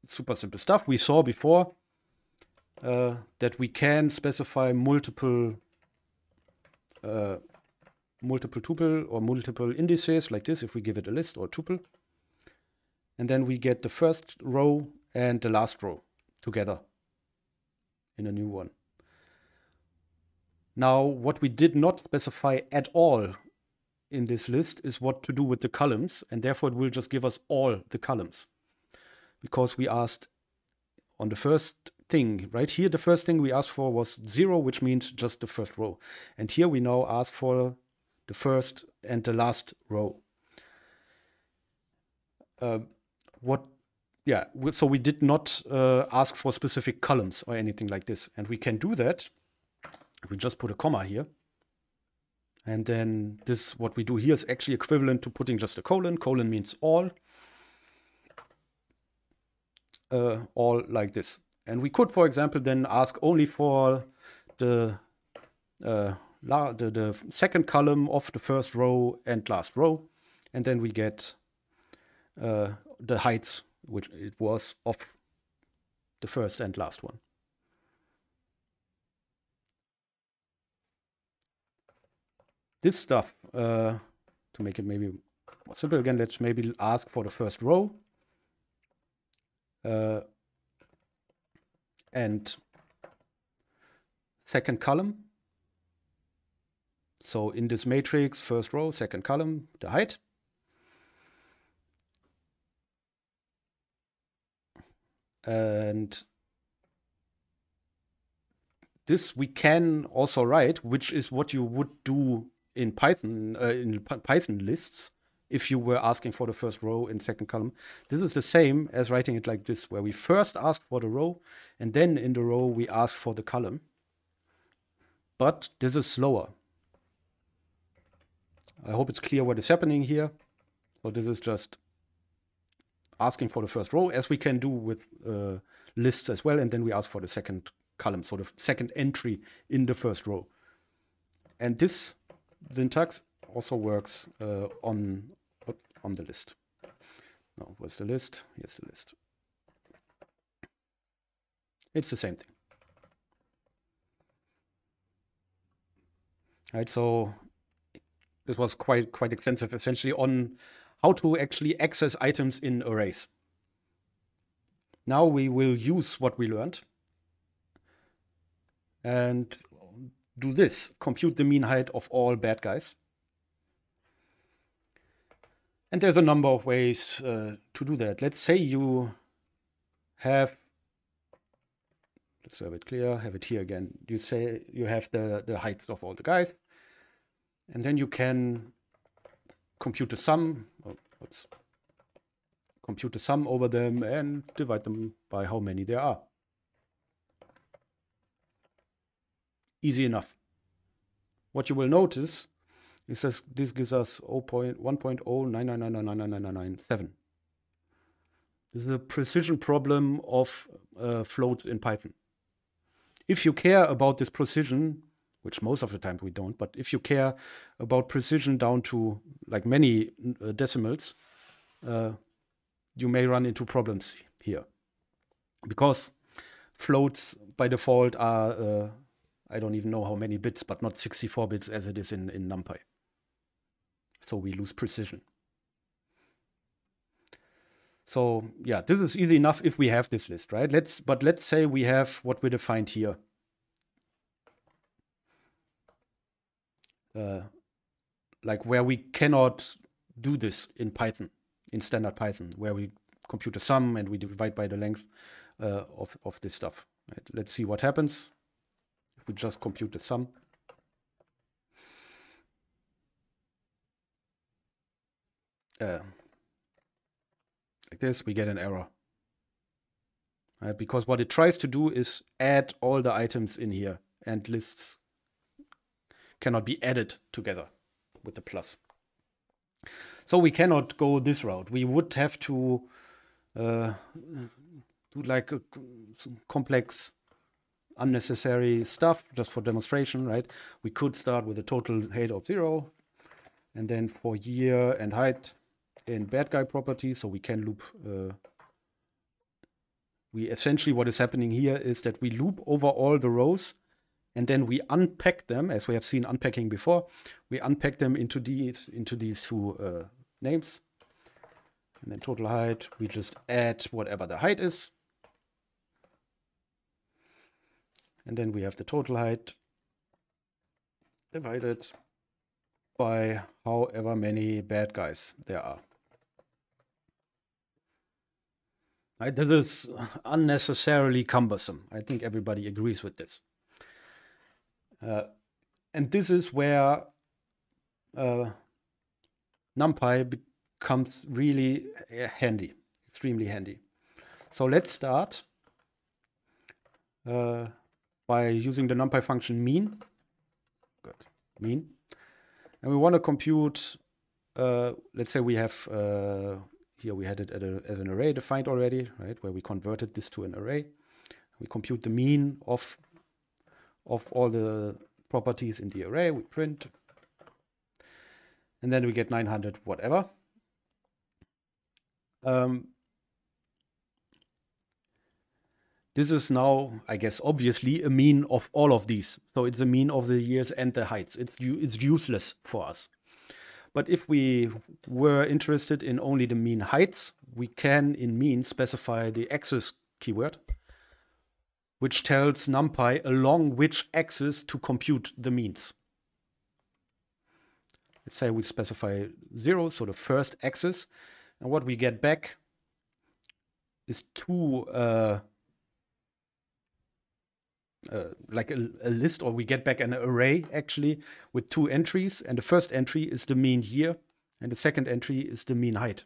super simple stuff. We saw before uh, that we can specify multiple uh, multiple tuple or multiple indices like this if we give it a list or a tuple. And then we get the first row and the last row together in a new one. Now, what we did not specify at all in this list is what to do with the columns, and therefore it will just give us all the columns. Because we asked on the first thing, right here, the first thing we asked for was zero, which means just the first row. And here we now ask for the first and the last row. Uh, what yeah so we did not uh, ask for specific columns or anything like this and we can do that we just put a comma here and then this what we do here is actually equivalent to putting just a colon colon means all uh, all like this and we could for example then ask only for the uh, the, the second column of the first row and last row. And then we get uh, the heights, which it was of the first and last one. This stuff, uh, to make it maybe simple again, let's maybe ask for the first row. Uh, and second column so in this matrix, first row, second column, the height. And this we can also write, which is what you would do in Python uh, in Python lists if you were asking for the first row and second column. This is the same as writing it like this, where we first ask for the row, and then in the row we ask for the column. But this is slower. I hope it's clear what is happening here. So this is just asking for the first row as we can do with uh, lists as well. And then we ask for the second column, so the second entry in the first row. And this syntax also works uh, on, on the list. Now, where's the list? Here's the list. It's the same thing. Right, so this was quite quite extensive, essentially on how to actually access items in arrays. Now we will use what we learned and do this, compute the mean height of all bad guys. And there's a number of ways uh, to do that. Let's say you have, let's have it clear, have it here again. You say you have the, the heights of all the guys. And then you can compute the sum, oh, oops, compute a sum over them and divide them by how many there are. Easy enough. What you will notice is that this gives us oh point one point oh nine nine nine nine nine nine nine nine seven. This is a precision problem of uh, floats in Python. If you care about this precision, which most of the time we don't. But if you care about precision down to like many uh, decimals, uh, you may run into problems here because floats by default are uh, I don't even know how many bits, but not 64 bits as it is in, in NumPy. So we lose precision. So yeah, this is easy enough if we have this list, right? Let's but let's say we have what we defined here. Uh, like where we cannot do this in Python, in standard Python, where we compute a sum and we divide by the length uh, of, of this stuff. Right? Let's see what happens if we just compute the sum. Uh, like this, we get an error. Right? Uh, because what it tries to do is add all the items in here and lists cannot be added together with the plus. So we cannot go this route. We would have to uh, do like a, some complex unnecessary stuff just for demonstration, right? We could start with a total height of zero and then for year and height in bad guy property. So we can loop, uh, we essentially what is happening here is that we loop over all the rows and then we unpack them as we have seen unpacking before we unpack them into these into these two uh, names and then total height we just add whatever the height is and then we have the total height divided by however many bad guys there are Right? this is unnecessarily cumbersome. I think everybody agrees with this. Uh, and this is where uh, NumPy becomes really uh, handy, extremely handy. So let's start uh, by using the NumPy function mean. Good, mean. And we want to compute, uh, let's say we have, uh, here we had it a, as an array defined already, right, where we converted this to an array. We compute the mean of of all the properties in the array. We print. And then we get 900 whatever. Um, this is now, I guess, obviously a mean of all of these. So it's the mean of the years and the heights. It's, it's useless for us. But if we were interested in only the mean heights, we can in mean specify the axis keyword which tells NumPy along which axis to compute the means. Let's say we specify 0, so the first axis. And what we get back is two, uh, uh, like a, a, list, or we get back an array actually with two entries. And the first entry is the mean year, and the second entry is the mean height.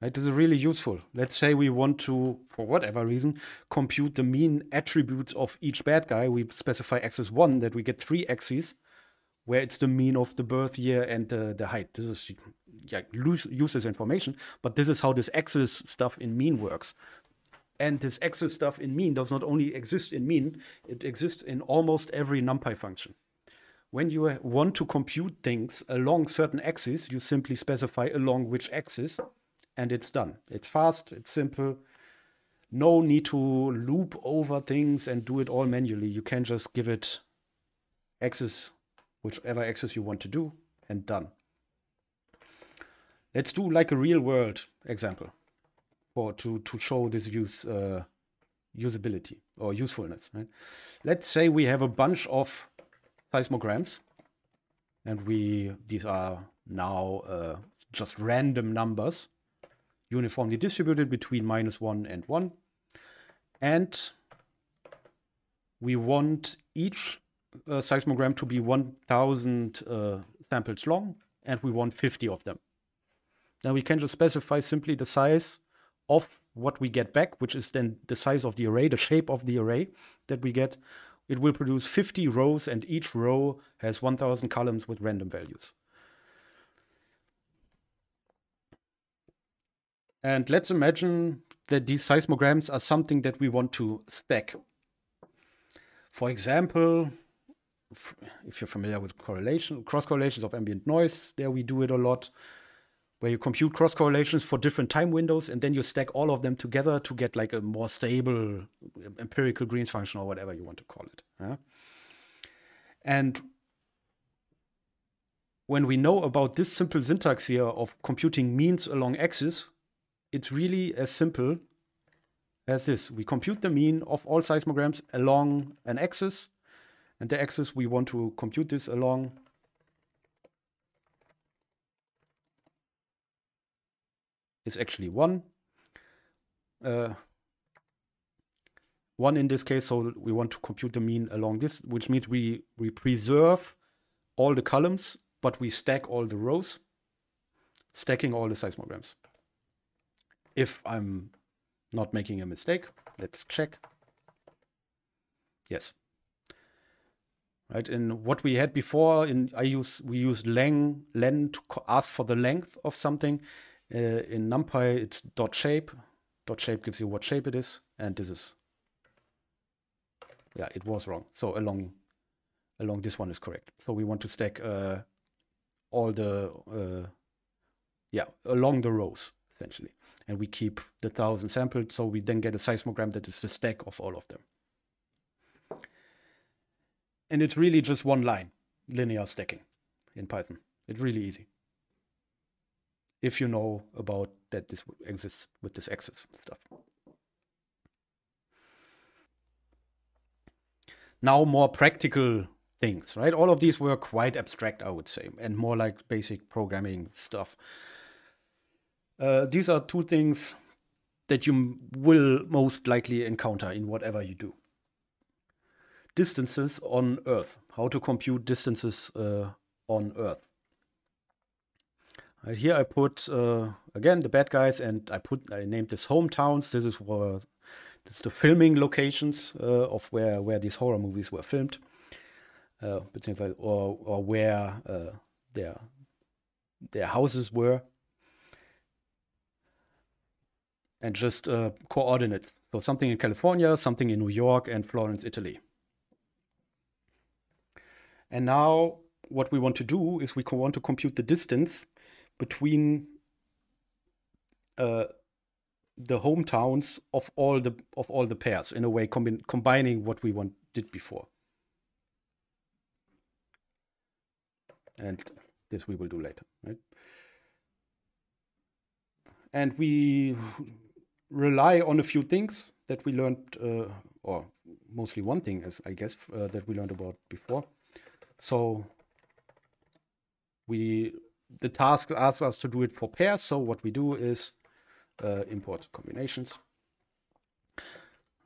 this is really useful. Let's say we want to, for whatever reason, compute the mean attributes of each bad guy. We specify axis one that we get three axes, where it's the mean of the birth year and the, the height. This is yeah, useless information, but this is how this axis stuff in mean works. And this axis stuff in mean does not only exist in mean, it exists in almost every NumPy function when you uh, want to compute things along certain axes, you simply specify along which axis, and it's done. It's fast, it's simple. No need to loop over things and do it all manually. You can just give it access, whichever access you want to do, and done. Let's do like a real world example for to, to show this use uh, usability or usefulness. Right? Let's say we have a bunch of seismograms and we these are now uh, just random numbers uniformly distributed between minus 1 and 1. And we want each uh, seismogram to be 1,000 uh, samples long, and we want 50 of them. Now we can just specify simply the size of what we get back, which is then the size of the array, the shape of the array that we get. It will produce 50 rows, and each row has 1,000 columns with random values. And let's imagine that these seismograms are something that we want to stack. For example, if you're familiar with correlation, cross correlations of ambient noise, there we do it a lot, where you compute cross correlations for different time windows and then you stack all of them together to get like a more stable empirical Green's function or whatever you want to call it. Yeah? And when we know about this simple syntax here of computing means along axes, it's really as simple as this. We compute the mean of all seismograms along an axis, and the axis we want to compute this along is actually 1. Uh, 1 in this case, so we want to compute the mean along this, which means we, we preserve all the columns, but we stack all the rows, stacking all the seismograms if I'm not making a mistake. Let's check. Yes. Right, in what we had before, in I use we use len len to ask for the length of something. Uh, in NumPy, it's dot shape. Dot shape gives you what shape it is, and this is. Yeah, it was wrong. So along, along this one is correct. So we want to stack uh, all the uh, yeah along the rows essentially and we keep the 1,000 samples, so we then get a seismogram that is the stack of all of them. And it's really just one line, linear stacking in Python. It's really easy. If you know about that this exists with this axis stuff. Now more practical things, right? All of these were quite abstract, I would say, and more like basic programming stuff. Uh, these are two things that you will most likely encounter in whatever you do. Distances on Earth, how to compute distances uh, on Earth. Uh, here I put, uh, again, the bad guys, and I put, I named this hometowns. This is where, this is the filming locations uh, of where, where these horror movies were filmed, uh, or, or where their, their houses were. and just uh, coordinates. So something in California, something in New York, and Florence, Italy. And now what we want to do is we want to compute the distance between uh, the hometowns of all the of all the pairs in a way combi combining what we want did before. And this we will do later, right? And we rely on a few things that we learned, uh, or mostly one thing, as I guess, uh, that we learned about before. So we the task asks us to do it for pairs. So what we do is uh, import combinations.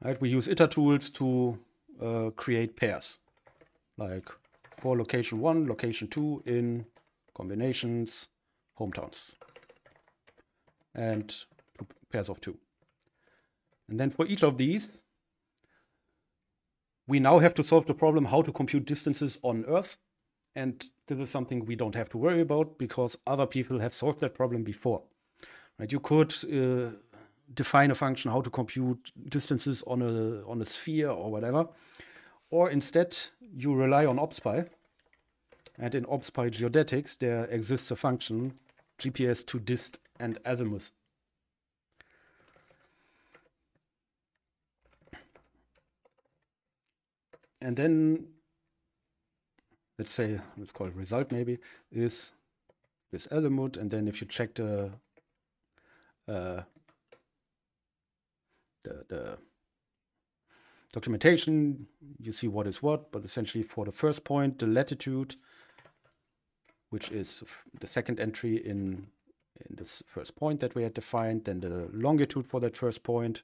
Right, we use iter tools to uh, create pairs, like for location one, location two in combinations, hometowns, and pairs of two. And then for each of these, we now have to solve the problem how to compute distances on Earth. And this is something we don't have to worry about because other people have solved that problem before. Right? You could uh, define a function how to compute distances on a on a sphere or whatever, or instead you rely on OpSpy. And in OpSpy geodetics, there exists a function GPS to dist and azimuth. and then let's say let's call it result maybe is this mode. and then if you check the uh, the, the documentation you see what is what but essentially for the first point the latitude which is the second entry in in this first point that we had defined then the longitude for that first point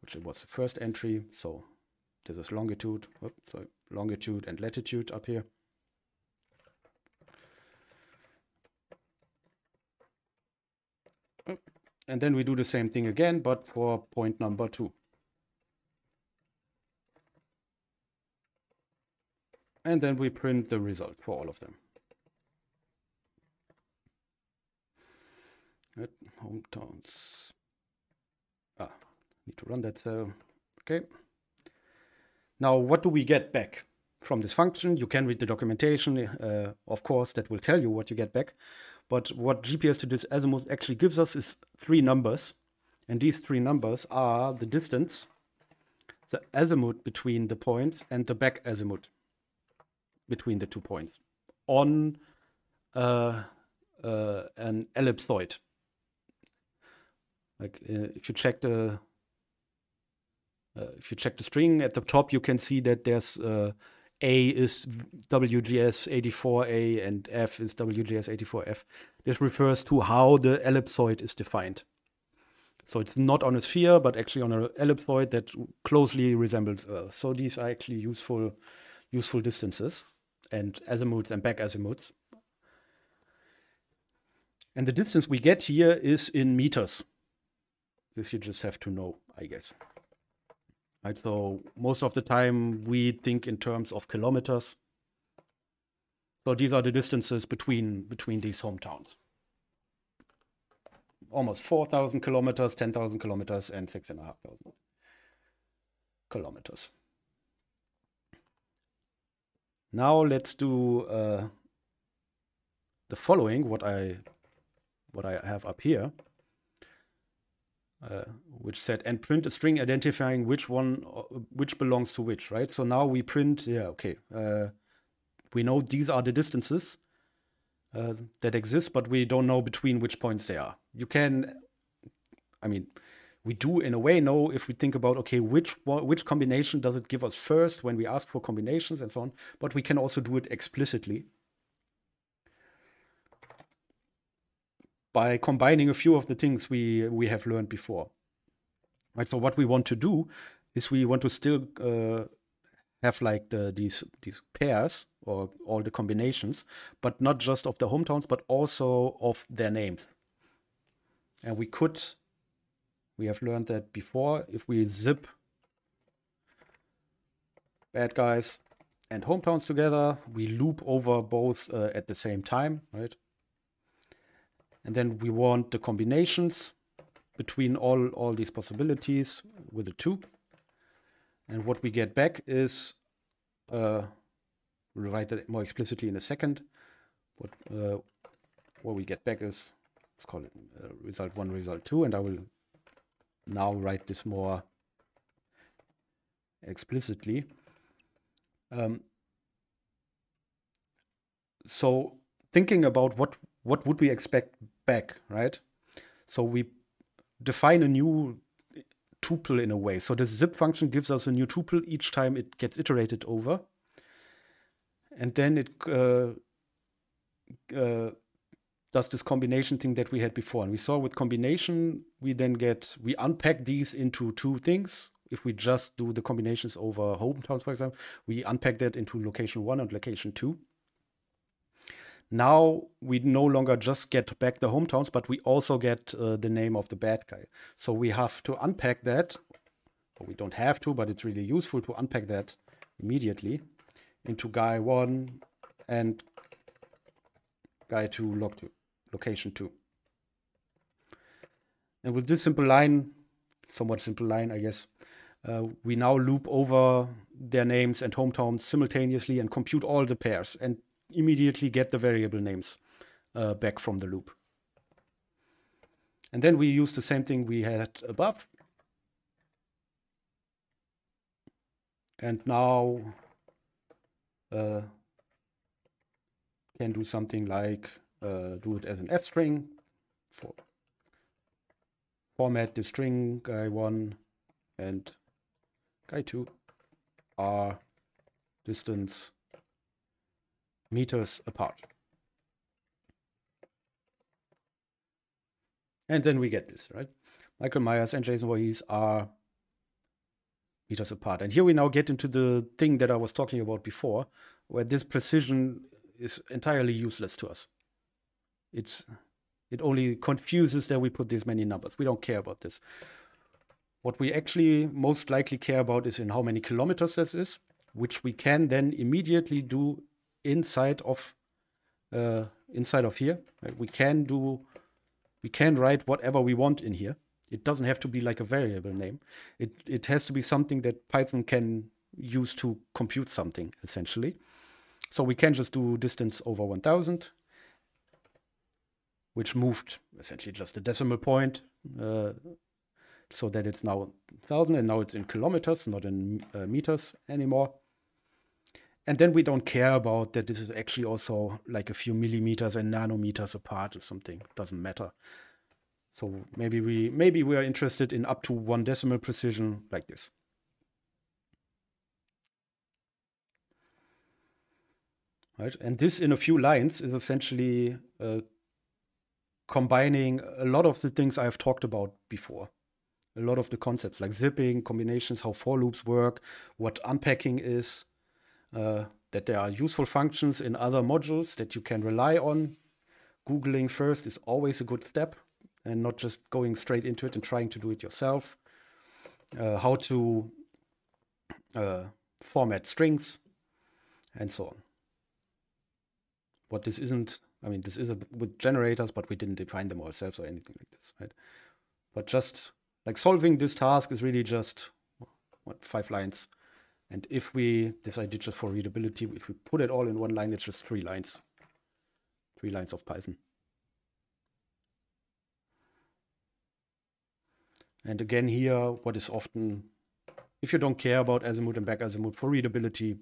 which was the first entry so this is longitude, oops, sorry, longitude and latitude up here. And then we do the same thing again, but for point number two. And then we print the result for all of them. At hometowns. Ah, need to run that though. Okay. Now, what do we get back from this function? You can read the documentation, uh, of course, that will tell you what you get back. But what GPS to this azimuth actually gives us is three numbers. And these three numbers are the distance, the azimuth between the points, and the back azimuth between the two points on uh, uh, an ellipsoid. Like uh, if you check the uh, if you check the string at the top, you can see that there's uh, a is WGS84A and F is WGS84F. This refers to how the ellipsoid is defined. So it's not on a sphere, but actually on an ellipsoid that closely resembles Earth. So these are actually useful, useful distances and azimuths and back azimuths. And the distance we get here is in meters. This you just have to know, I guess. Right, so most of the time we think in terms of kilometers. So these are the distances between between these hometowns. Almost 4,000 kilometers, 10,000 kilometers, and 6,500 kilometers. Now let's do uh, the following, what I what I have up here. Uh, which said and print a string identifying which one uh, which belongs to which right so now we print yeah okay uh, we know these are the distances uh, that exist but we don't know between which points they are you can i mean we do in a way know if we think about okay which which combination does it give us first when we ask for combinations and so on but we can also do it explicitly by combining a few of the things we we have learned before. Right. So what we want to do is we want to still uh, have like the, these these pairs or all the combinations, but not just of the hometowns, but also of their names. And we could, we have learned that before, if we zip bad guys and hometowns together, we loop over both uh, at the same time, right? And then we want the combinations between all, all these possibilities with a 2. And what we get back is, uh, we'll write that more explicitly in a second, What uh, what we get back is, let's call it uh, result 1, result 2, and I will now write this more explicitly. Um, so thinking about what what would we expect back, right? So we define a new tuple in a way. So this zip function gives us a new tuple each time it gets iterated over. And then it uh, uh, does this combination thing that we had before. And we saw with combination, we then get, we unpack these into two things. If we just do the combinations over hometowns, for example, we unpack that into location one and location two now we no longer just get back the hometowns, but we also get uh, the name of the bad guy. So we have to unpack that. Well, we don't have to, but it's really useful to unpack that immediately into guy one and guy two, log two, location two. And with this simple line, somewhat simple line, I guess, uh, we now loop over their names and hometowns simultaneously and compute all the pairs. And immediately get the variable names uh, back from the loop. And then we use the same thing we had above. And now uh, can do something like uh, do it as an f string for format the string guy one and guy two are distance meters apart. And then we get this, right? Michael Myers and Jason Voorhees are meters apart. And here we now get into the thing that I was talking about before, where this precision is entirely useless to us. It's it only confuses that we put these many numbers. We don't care about this. What we actually most likely care about is in how many kilometers this is, which we can then immediately do inside of uh, inside of here. We can do, we can write whatever we want in here. It doesn't have to be like a variable name. It it has to be something that Python can use to compute something essentially. So we can just do distance over 1000, which moved essentially just a decimal point uh, so that it's now 1000 and now it's in kilometers, not in uh, meters anymore and then we don't care about that this is actually also like a few millimeters and nanometers apart or something doesn't matter so maybe we maybe we are interested in up to one decimal precision like this right and this in a few lines is essentially uh, combining a lot of the things i've talked about before a lot of the concepts like zipping combinations how for loops work what unpacking is uh, that there are useful functions in other modules that you can rely on. Googling first is always a good step and not just going straight into it and trying to do it yourself. Uh, how to uh, format strings and so on. What this isn't, I mean, this is a, with generators, but we didn't define them ourselves or anything like this, right? But just like solving this task is really just what five lines and if we, this I did just for readability, if we put it all in one line, it's just three lines, three lines of Python. And again here, what is often, if you don't care about azimuth and back azimuth for readability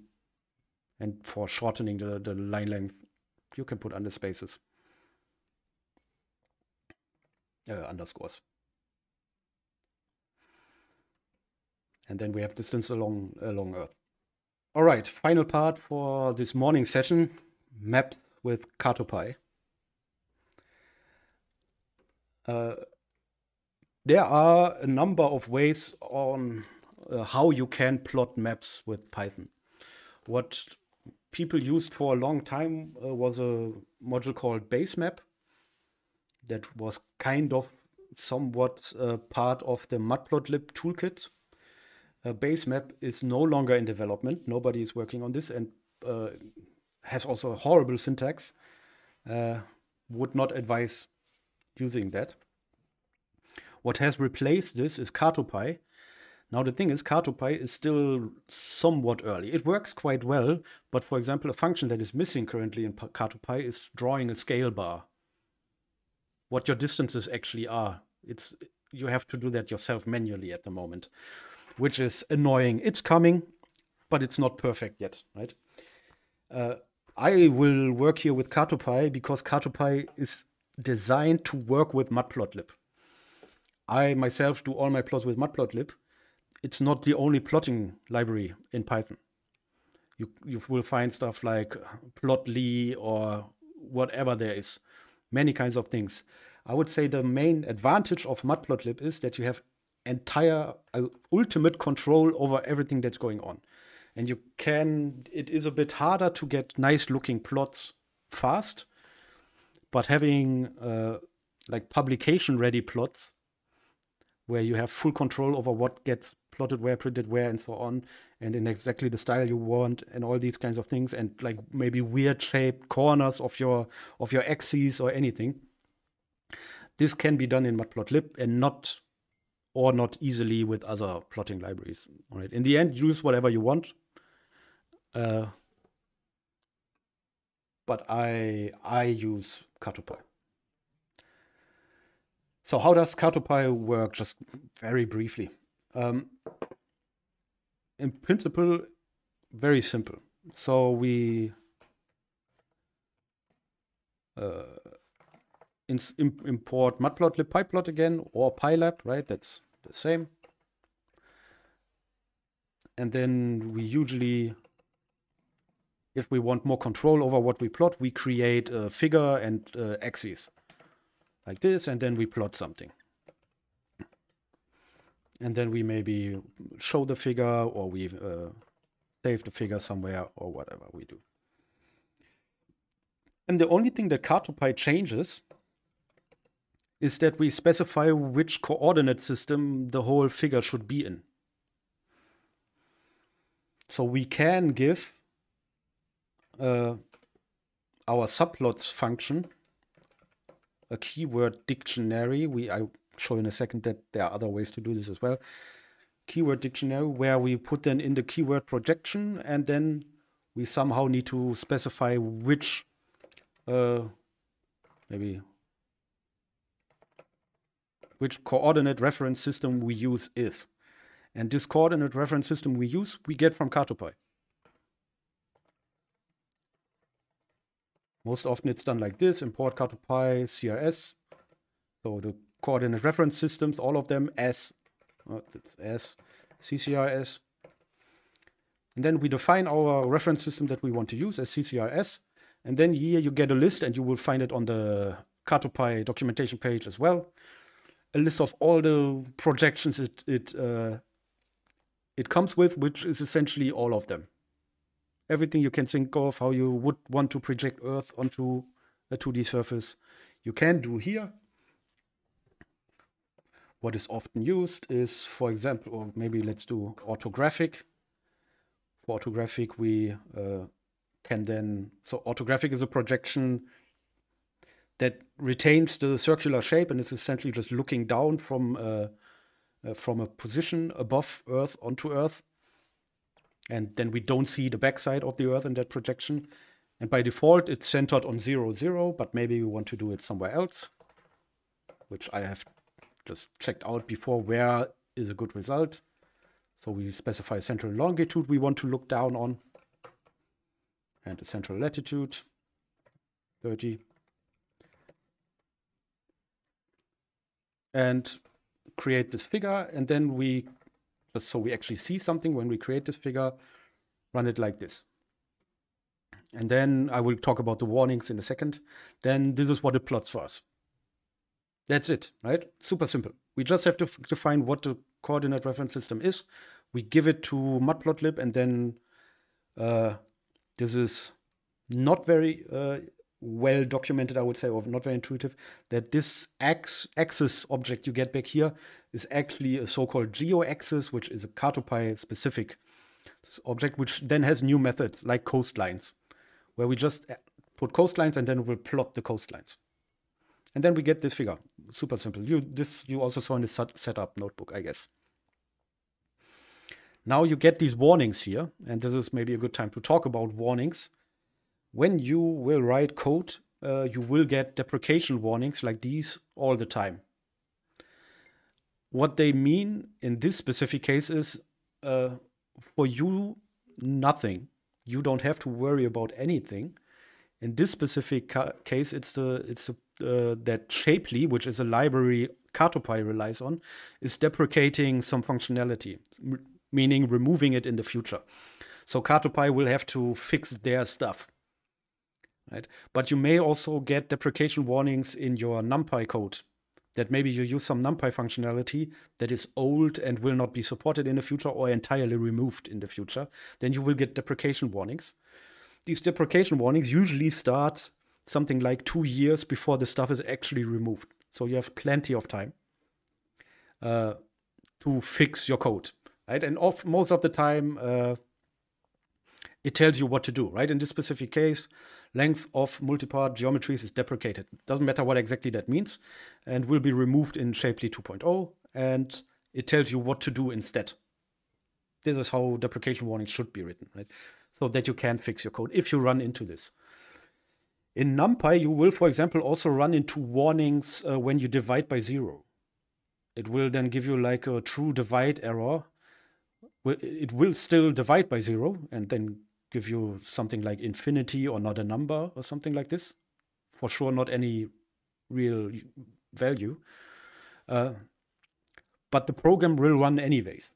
and for shortening the, the line length, you can put under spaces, uh, underscores. And then we have distance along, along Earth. All right, final part for this morning session, mapped with Katopy. Uh, there are a number of ways on uh, how you can plot maps with Python. What people used for a long time uh, was a module called Basemap that was kind of somewhat uh, part of the matplotlib toolkit. A uh, base map is no longer in development. Nobody is working on this and uh, has also horrible syntax. Uh, would not advise using that. What has replaced this is Cartopy. Now the thing is, Cartopy is still somewhat early. It works quite well, but for example, a function that is missing currently in Cartopy is drawing a scale bar. What your distances actually are. It's you have to do that yourself manually at the moment which is annoying. It's coming, but it's not perfect yet, right? Uh, I will work here with Cartopy because Cartopy is designed to work with matplotlib. I myself do all my plots with matplotlib. It's not the only plotting library in Python. You, you will find stuff like plotly or whatever there is, many kinds of things. I would say the main advantage of matplotlib is that you have entire uh, ultimate control over everything that's going on and you can it is a bit harder to get nice looking plots fast but having uh, like publication ready plots where you have full control over what gets plotted where printed where and so on and in exactly the style you want and all these kinds of things and like maybe weird shaped corners of your of your axes or anything this can be done in matplotlib and not or not easily with other plotting libraries. All right. In the end, use whatever you want. Uh, but I I use Cartopy. So how does Cartopy work? Just very briefly. Um, in principle, very simple. So we uh, import matplotlib pyplot again or pylab, right? That's the same. And then we usually, if we want more control over what we plot, we create a figure and uh, axes like this, and then we plot something. And then we maybe show the figure or we uh, save the figure somewhere or whatever we do. And the only thing that CartoPy changes is that we specify which coordinate system the whole figure should be in. So we can give uh, our subplots function a keyword dictionary. We I show in a second that there are other ways to do this as well. Keyword dictionary where we put then in the keyword projection and then we somehow need to specify which uh, maybe which coordinate reference system we use is. And this coordinate reference system we use, we get from Cartopy. Most often it's done like this, import Cartopy CRS. So the coordinate reference systems, all of them as, uh, it's as CCRS. And then we define our reference system that we want to use as CCRS. And then here you get a list and you will find it on the Cartopy documentation page as well a list of all the projections it it uh, it comes with, which is essentially all of them. Everything you can think of, how you would want to project Earth onto a 2D surface, you can do here. What is often used is, for example, or maybe let's do orthographic. For orthographic, we uh, can then, so orthographic is a projection that retains the circular shape and is essentially just looking down from uh, uh, from a position above Earth onto Earth. And then we don't see the backside of the Earth in that projection. And by default, it's centered on 0, 0, but maybe we want to do it somewhere else, which I have just checked out before where is a good result. So we specify a central longitude we want to look down on and a central latitude, 30. and create this figure. And then we, just so we actually see something when we create this figure, run it like this. And then I will talk about the warnings in a second. Then this is what it plots for us. That's it, right? Super simple. We just have to define what the coordinate reference system is. We give it to matplotlib, and then uh, this is not very uh, well documented, I would say, or not very intuitive, that this x axis object you get back here is actually a so-called geo-axis, which is a Cartopy specific object, which then has new methods like coastlines, where we just eh, put coastlines and then we'll plot the coastlines. And then we get this figure. Super simple. You this you also saw in the setup notebook, I guess. Now you get these warnings here, and this is maybe a good time to talk about warnings when you will write code, uh, you will get deprecation warnings like these all the time. What they mean in this specific case is uh, for you, nothing. You don't have to worry about anything. In this specific ca case, it's the it's the, uh, that Shapely, which is a library Cartopy relies on, is deprecating some functionality, meaning removing it in the future. So Cartopy will have to fix their stuff right? But you may also get deprecation warnings in your NumPy code that maybe you use some NumPy functionality that is old and will not be supported in the future or entirely removed in the future, then you will get deprecation warnings. These deprecation warnings usually start something like two years before the stuff is actually removed. So you have plenty of time uh, to fix your code, right? And of, most of the time, uh, it tells you what to do, right? In this specific case, length of multipart geometries is deprecated. Doesn't matter what exactly that means and will be removed in Shapely 2.0 and it tells you what to do instead. This is how deprecation warnings should be written, right? So that you can fix your code if you run into this. In NumPy, you will, for example, also run into warnings uh, when you divide by zero. It will then give you like a true divide error. It will still divide by zero and then give you something like infinity or not a number or something like this. For sure, not any real value. Uh, but the program will run anyways.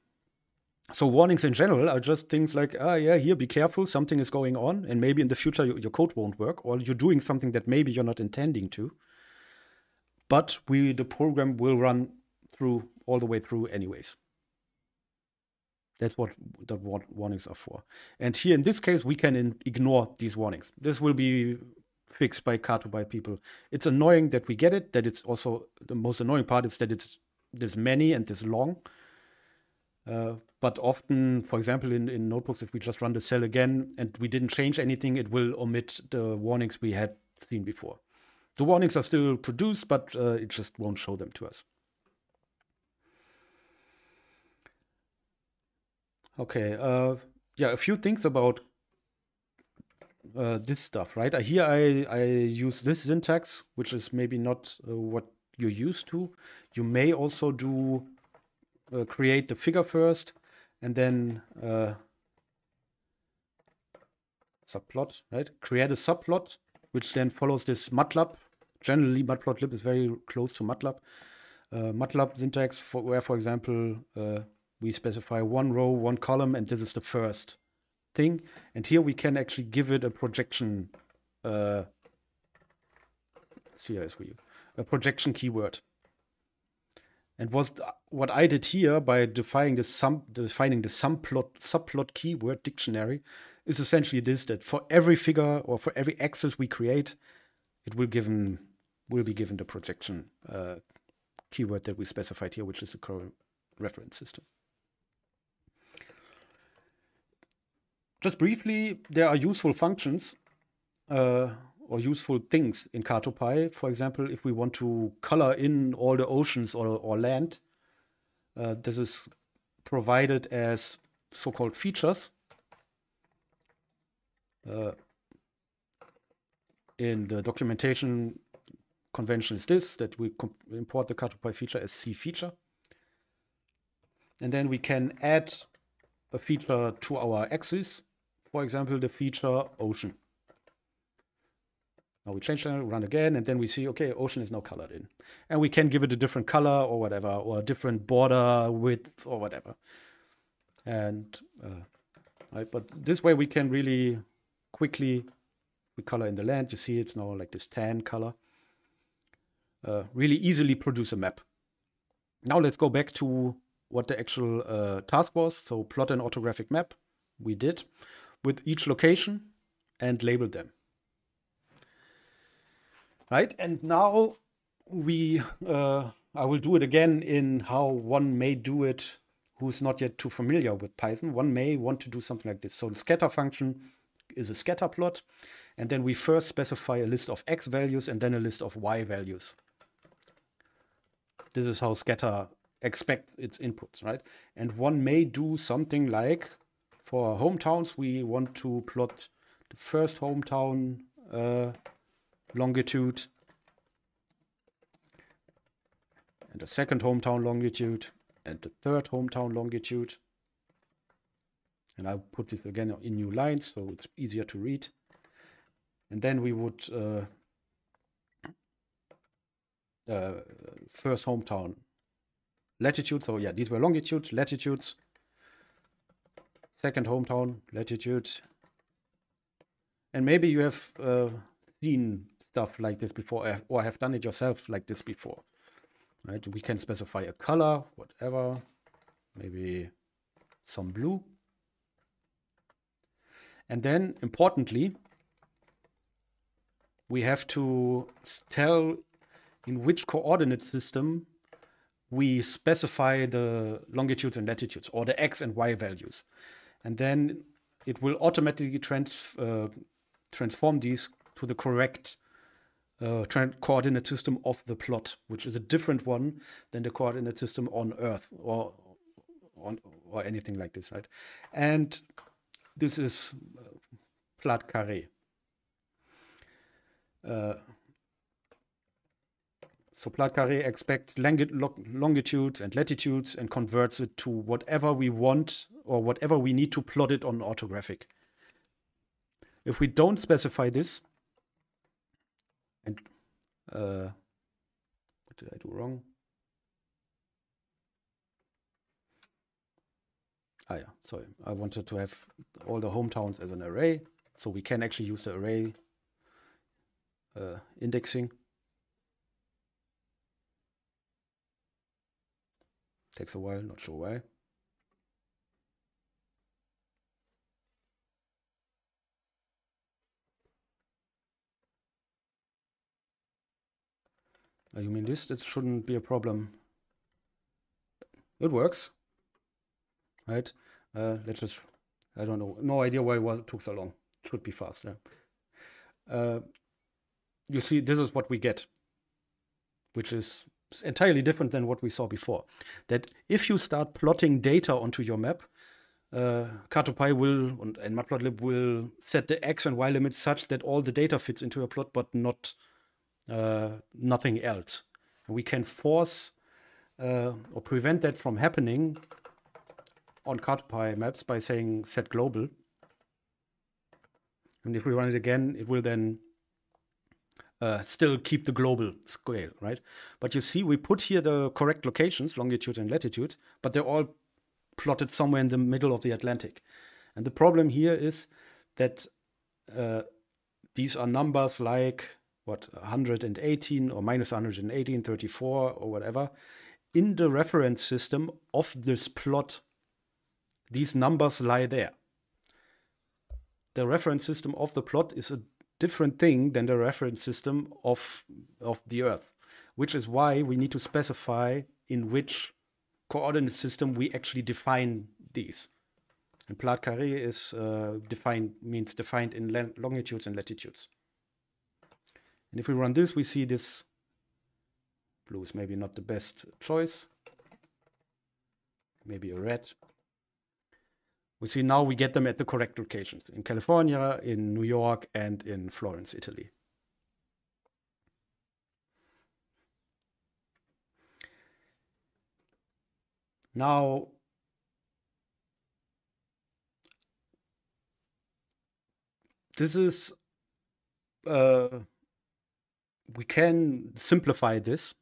So warnings in general are just things like, ah, yeah, here, be careful, something is going on, and maybe in the future your, your code won't work, or you're doing something that maybe you're not intending to. But we, the program will run through all the way through anyways. That's what the warnings are for. And here in this case, we can ignore these warnings. This will be fixed by Kato by people. It's annoying that we get it, that it's also, the most annoying part is that it's this many and this long. Uh, but often, for example, in, in notebooks, if we just run the cell again and we didn't change anything, it will omit the warnings we had seen before. The warnings are still produced, but uh, it just won't show them to us. Okay. Uh, yeah, a few things about uh, this stuff, right? Uh, here I, I use this syntax, which is maybe not uh, what you're used to. You may also do uh, create the figure first and then uh, subplot, right? Create a subplot, which then follows this MATLAB. Generally, matplotlib is very close to MATLAB. Uh, MATLAB syntax, for, where, for example, uh, we specify one row, one column, and this is the first thing. And here we can actually give it a projection uh, CIS a projection keyword. And what what I did here by defining the sum, defining the sum plot subplot keyword dictionary, is essentially this: that for every figure or for every axis we create, it will given will be given the projection uh, keyword that we specified here, which is the current reference system. just briefly, there are useful functions uh, or useful things in CartoPy. For example, if we want to color in all the oceans or, or land, uh, this is provided as so-called features uh, in the documentation convention is this that we import the CartoPy feature as C feature and then we can add a feature to our axis for example, the feature ocean. Now we change that, run again, and then we see, okay, ocean is now colored in. And we can give it a different color or whatever, or a different border width or whatever. And uh, right, but this way we can really quickly we color in the land. You see it's now like this tan color. Uh, really easily produce a map. Now let's go back to what the actual uh, task was. So plot an orthographic map. We did with each location and label them. Right, and now we, uh, I will do it again in how one may do it who's not yet too familiar with Python. One may want to do something like this. So the scatter function is a scatter plot, and then we first specify a list of x values and then a list of y values. This is how scatter expects its inputs, right? And one may do something like for hometowns, we want to plot the first hometown uh, longitude and the second hometown longitude and the third hometown longitude. And I'll put this again in new lines so it's easier to read. And then we would uh, uh, first hometown latitude. So yeah, these were longitudes, latitudes, second hometown latitude and maybe you have uh, seen stuff like this before eh, or have done it yourself like this before right we can specify a color whatever maybe some blue and then importantly we have to tell in which coordinate system we specify the longitudes and latitudes or the x and y values and then it will automatically trans, uh, transform these to the correct uh, coordinate system of the plot, which is a different one than the coordinate system on Earth or on or anything like this, right? And this is uh, plat carré. Uh, so Plat expects longitudes and latitudes and converts it to whatever we want or whatever we need to plot it on orthographic. If we don't specify this, and uh, what did I do wrong? Ah, yeah, sorry. I wanted to have all the hometowns as an array, so we can actually use the array uh, indexing. Takes a while, not sure why. Oh, you mean this? It shouldn't be a problem. It works. Right? Uh, let's just, I don't know, no idea why it, was, it took so long. It should be faster. Uh, you see, this is what we get, which is entirely different than what we saw before. That if you start plotting data onto your map, uh, Cartopy will and, and Matplotlib will set the x and y limits such that all the data fits into a plot, but not uh, nothing else. We can force uh, or prevent that from happening on Cartopy maps by saying set global. And if we run it again, it will then uh, still keep the global scale, right? But you see, we put here the correct locations, longitude and latitude, but they're all plotted somewhere in the middle of the Atlantic. And the problem here is that uh, these are numbers like what 118 or minus 118, 34 or whatever in the reference system of this plot. These numbers lie there. The reference system of the plot is a different thing than the reference system of of the Earth, which is why we need to specify in which coordinate system we actually define these. And plat carré is uh, defined means defined in longitudes and latitudes. And if we run this, we see this blue is maybe not the best choice. Maybe a red we see now we get them at the correct locations in California, in New York, and in Florence, Italy. Now, this is, uh, we can simplify this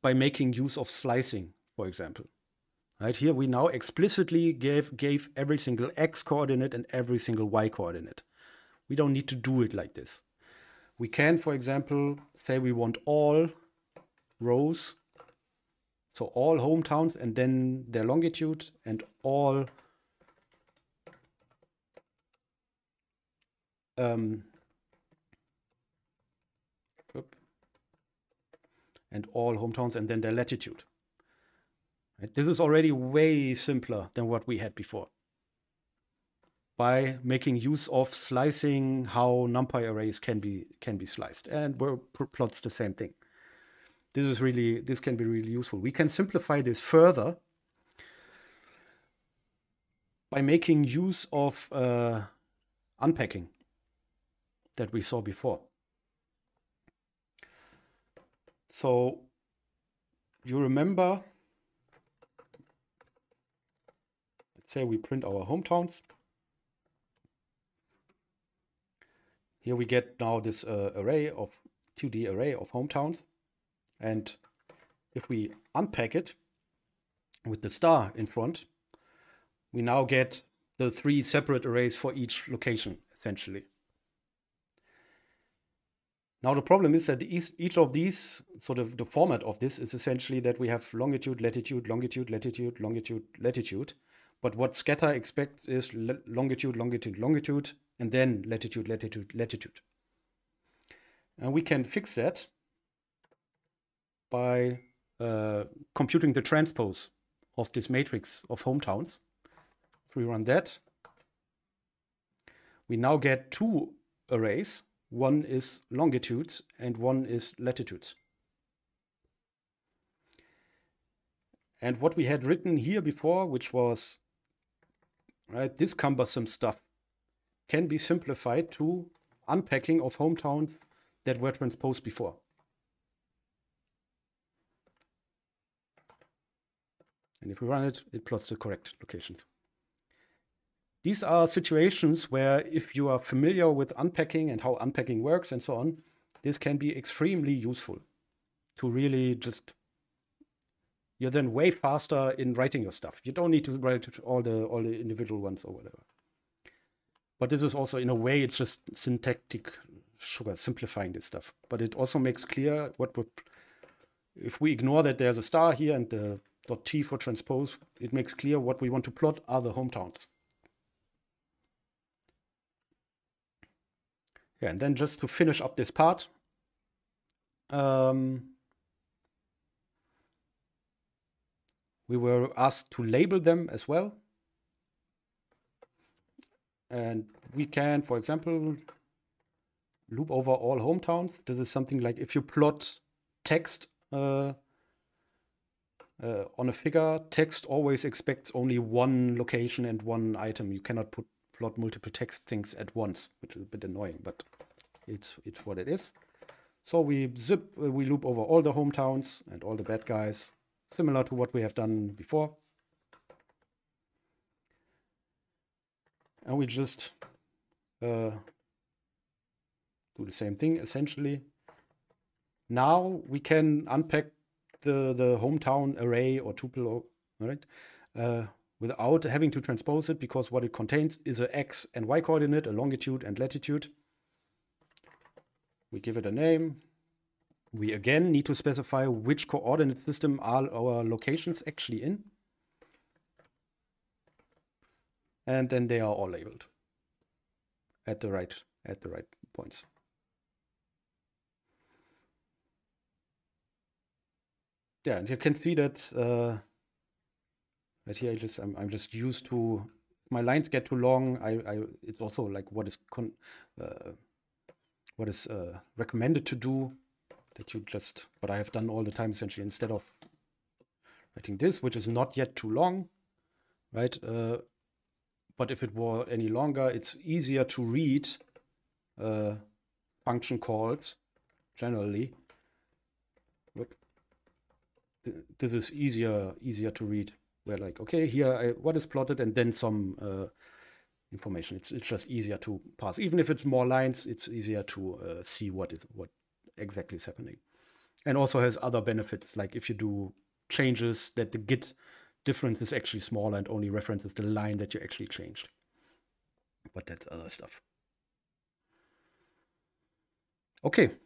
by making use of slicing, for example. Right here, we now explicitly gave, gave every single x coordinate and every single y coordinate. We don't need to do it like this. We can, for example, say we want all rows, so all hometowns and then their longitude and all um, and all hometowns and then their latitude. This is already way simpler than what we had before by making use of slicing how NumPy arrays can be can be sliced. And where plots the same thing. This is really this can be really useful. We can simplify this further by making use of uh, unpacking that we saw before. So you remember say we print our hometowns. Here we get now this uh, array of 2D array of hometowns. And if we unpack it with the star in front, we now get the three separate arrays for each location, essentially. Now the problem is that each of these, sort of the format of this is essentially that we have longitude, latitude, longitude, latitude, longitude, latitude, but what scatter expects is longitude, longitude, longitude, and then latitude, latitude, latitude. And we can fix that by uh, computing the transpose of this matrix of hometowns. If we run that, we now get two arrays. One is longitudes and one is latitudes. And what we had written here before, which was right? This cumbersome stuff can be simplified to unpacking of hometowns that were transposed before. And if we run it, it plots the correct locations. These are situations where if you are familiar with unpacking and how unpacking works and so on, this can be extremely useful to really just you're then way faster in writing your stuff. You don't need to write all the all the individual ones or whatever. But this is also in a way it's just syntactic sugar simplifying this stuff. But it also makes clear what would if we ignore that there's a star here and the dot t for transpose, it makes clear what we want to plot are the hometowns. Yeah, and then just to finish up this part, um, We were asked to label them as well. And we can, for example, loop over all hometowns. This is something like if you plot text uh, uh, on a figure, text always expects only one location and one item. You cannot put plot multiple text things at once, which is a bit annoying, but it's it's what it is. So we zip, uh, we loop over all the hometowns and all the bad guys, similar to what we have done before. And we just uh, do the same thing essentially. Now we can unpack the, the hometown array or tuple, right? Uh, without having to transpose it because what it contains is a x and y coordinate, a longitude and latitude. We give it a name, we again need to specify which coordinate system are our locations actually in. And then they are all labeled at the right at the right points. Yeah, and you can see that uh, right here. I just I'm, I'm just used to my lines get too long. I, I it's also like what is con uh, what is uh, recommended to do that you just, what I have done all the time essentially, instead of writing this, which is not yet too long, right? Uh, but if it were any longer, it's easier to read uh, function calls generally. Whoop. This is easier easier to read. We're like, okay, here I, what is plotted, and then some uh, information. It's it's just easier to pass. Even if it's more lines, it's easier to uh, see what is what exactly is happening. And also has other benefits, like if you do changes that the git difference is actually smaller and only references the line that you actually changed. But that's other stuff. Okay,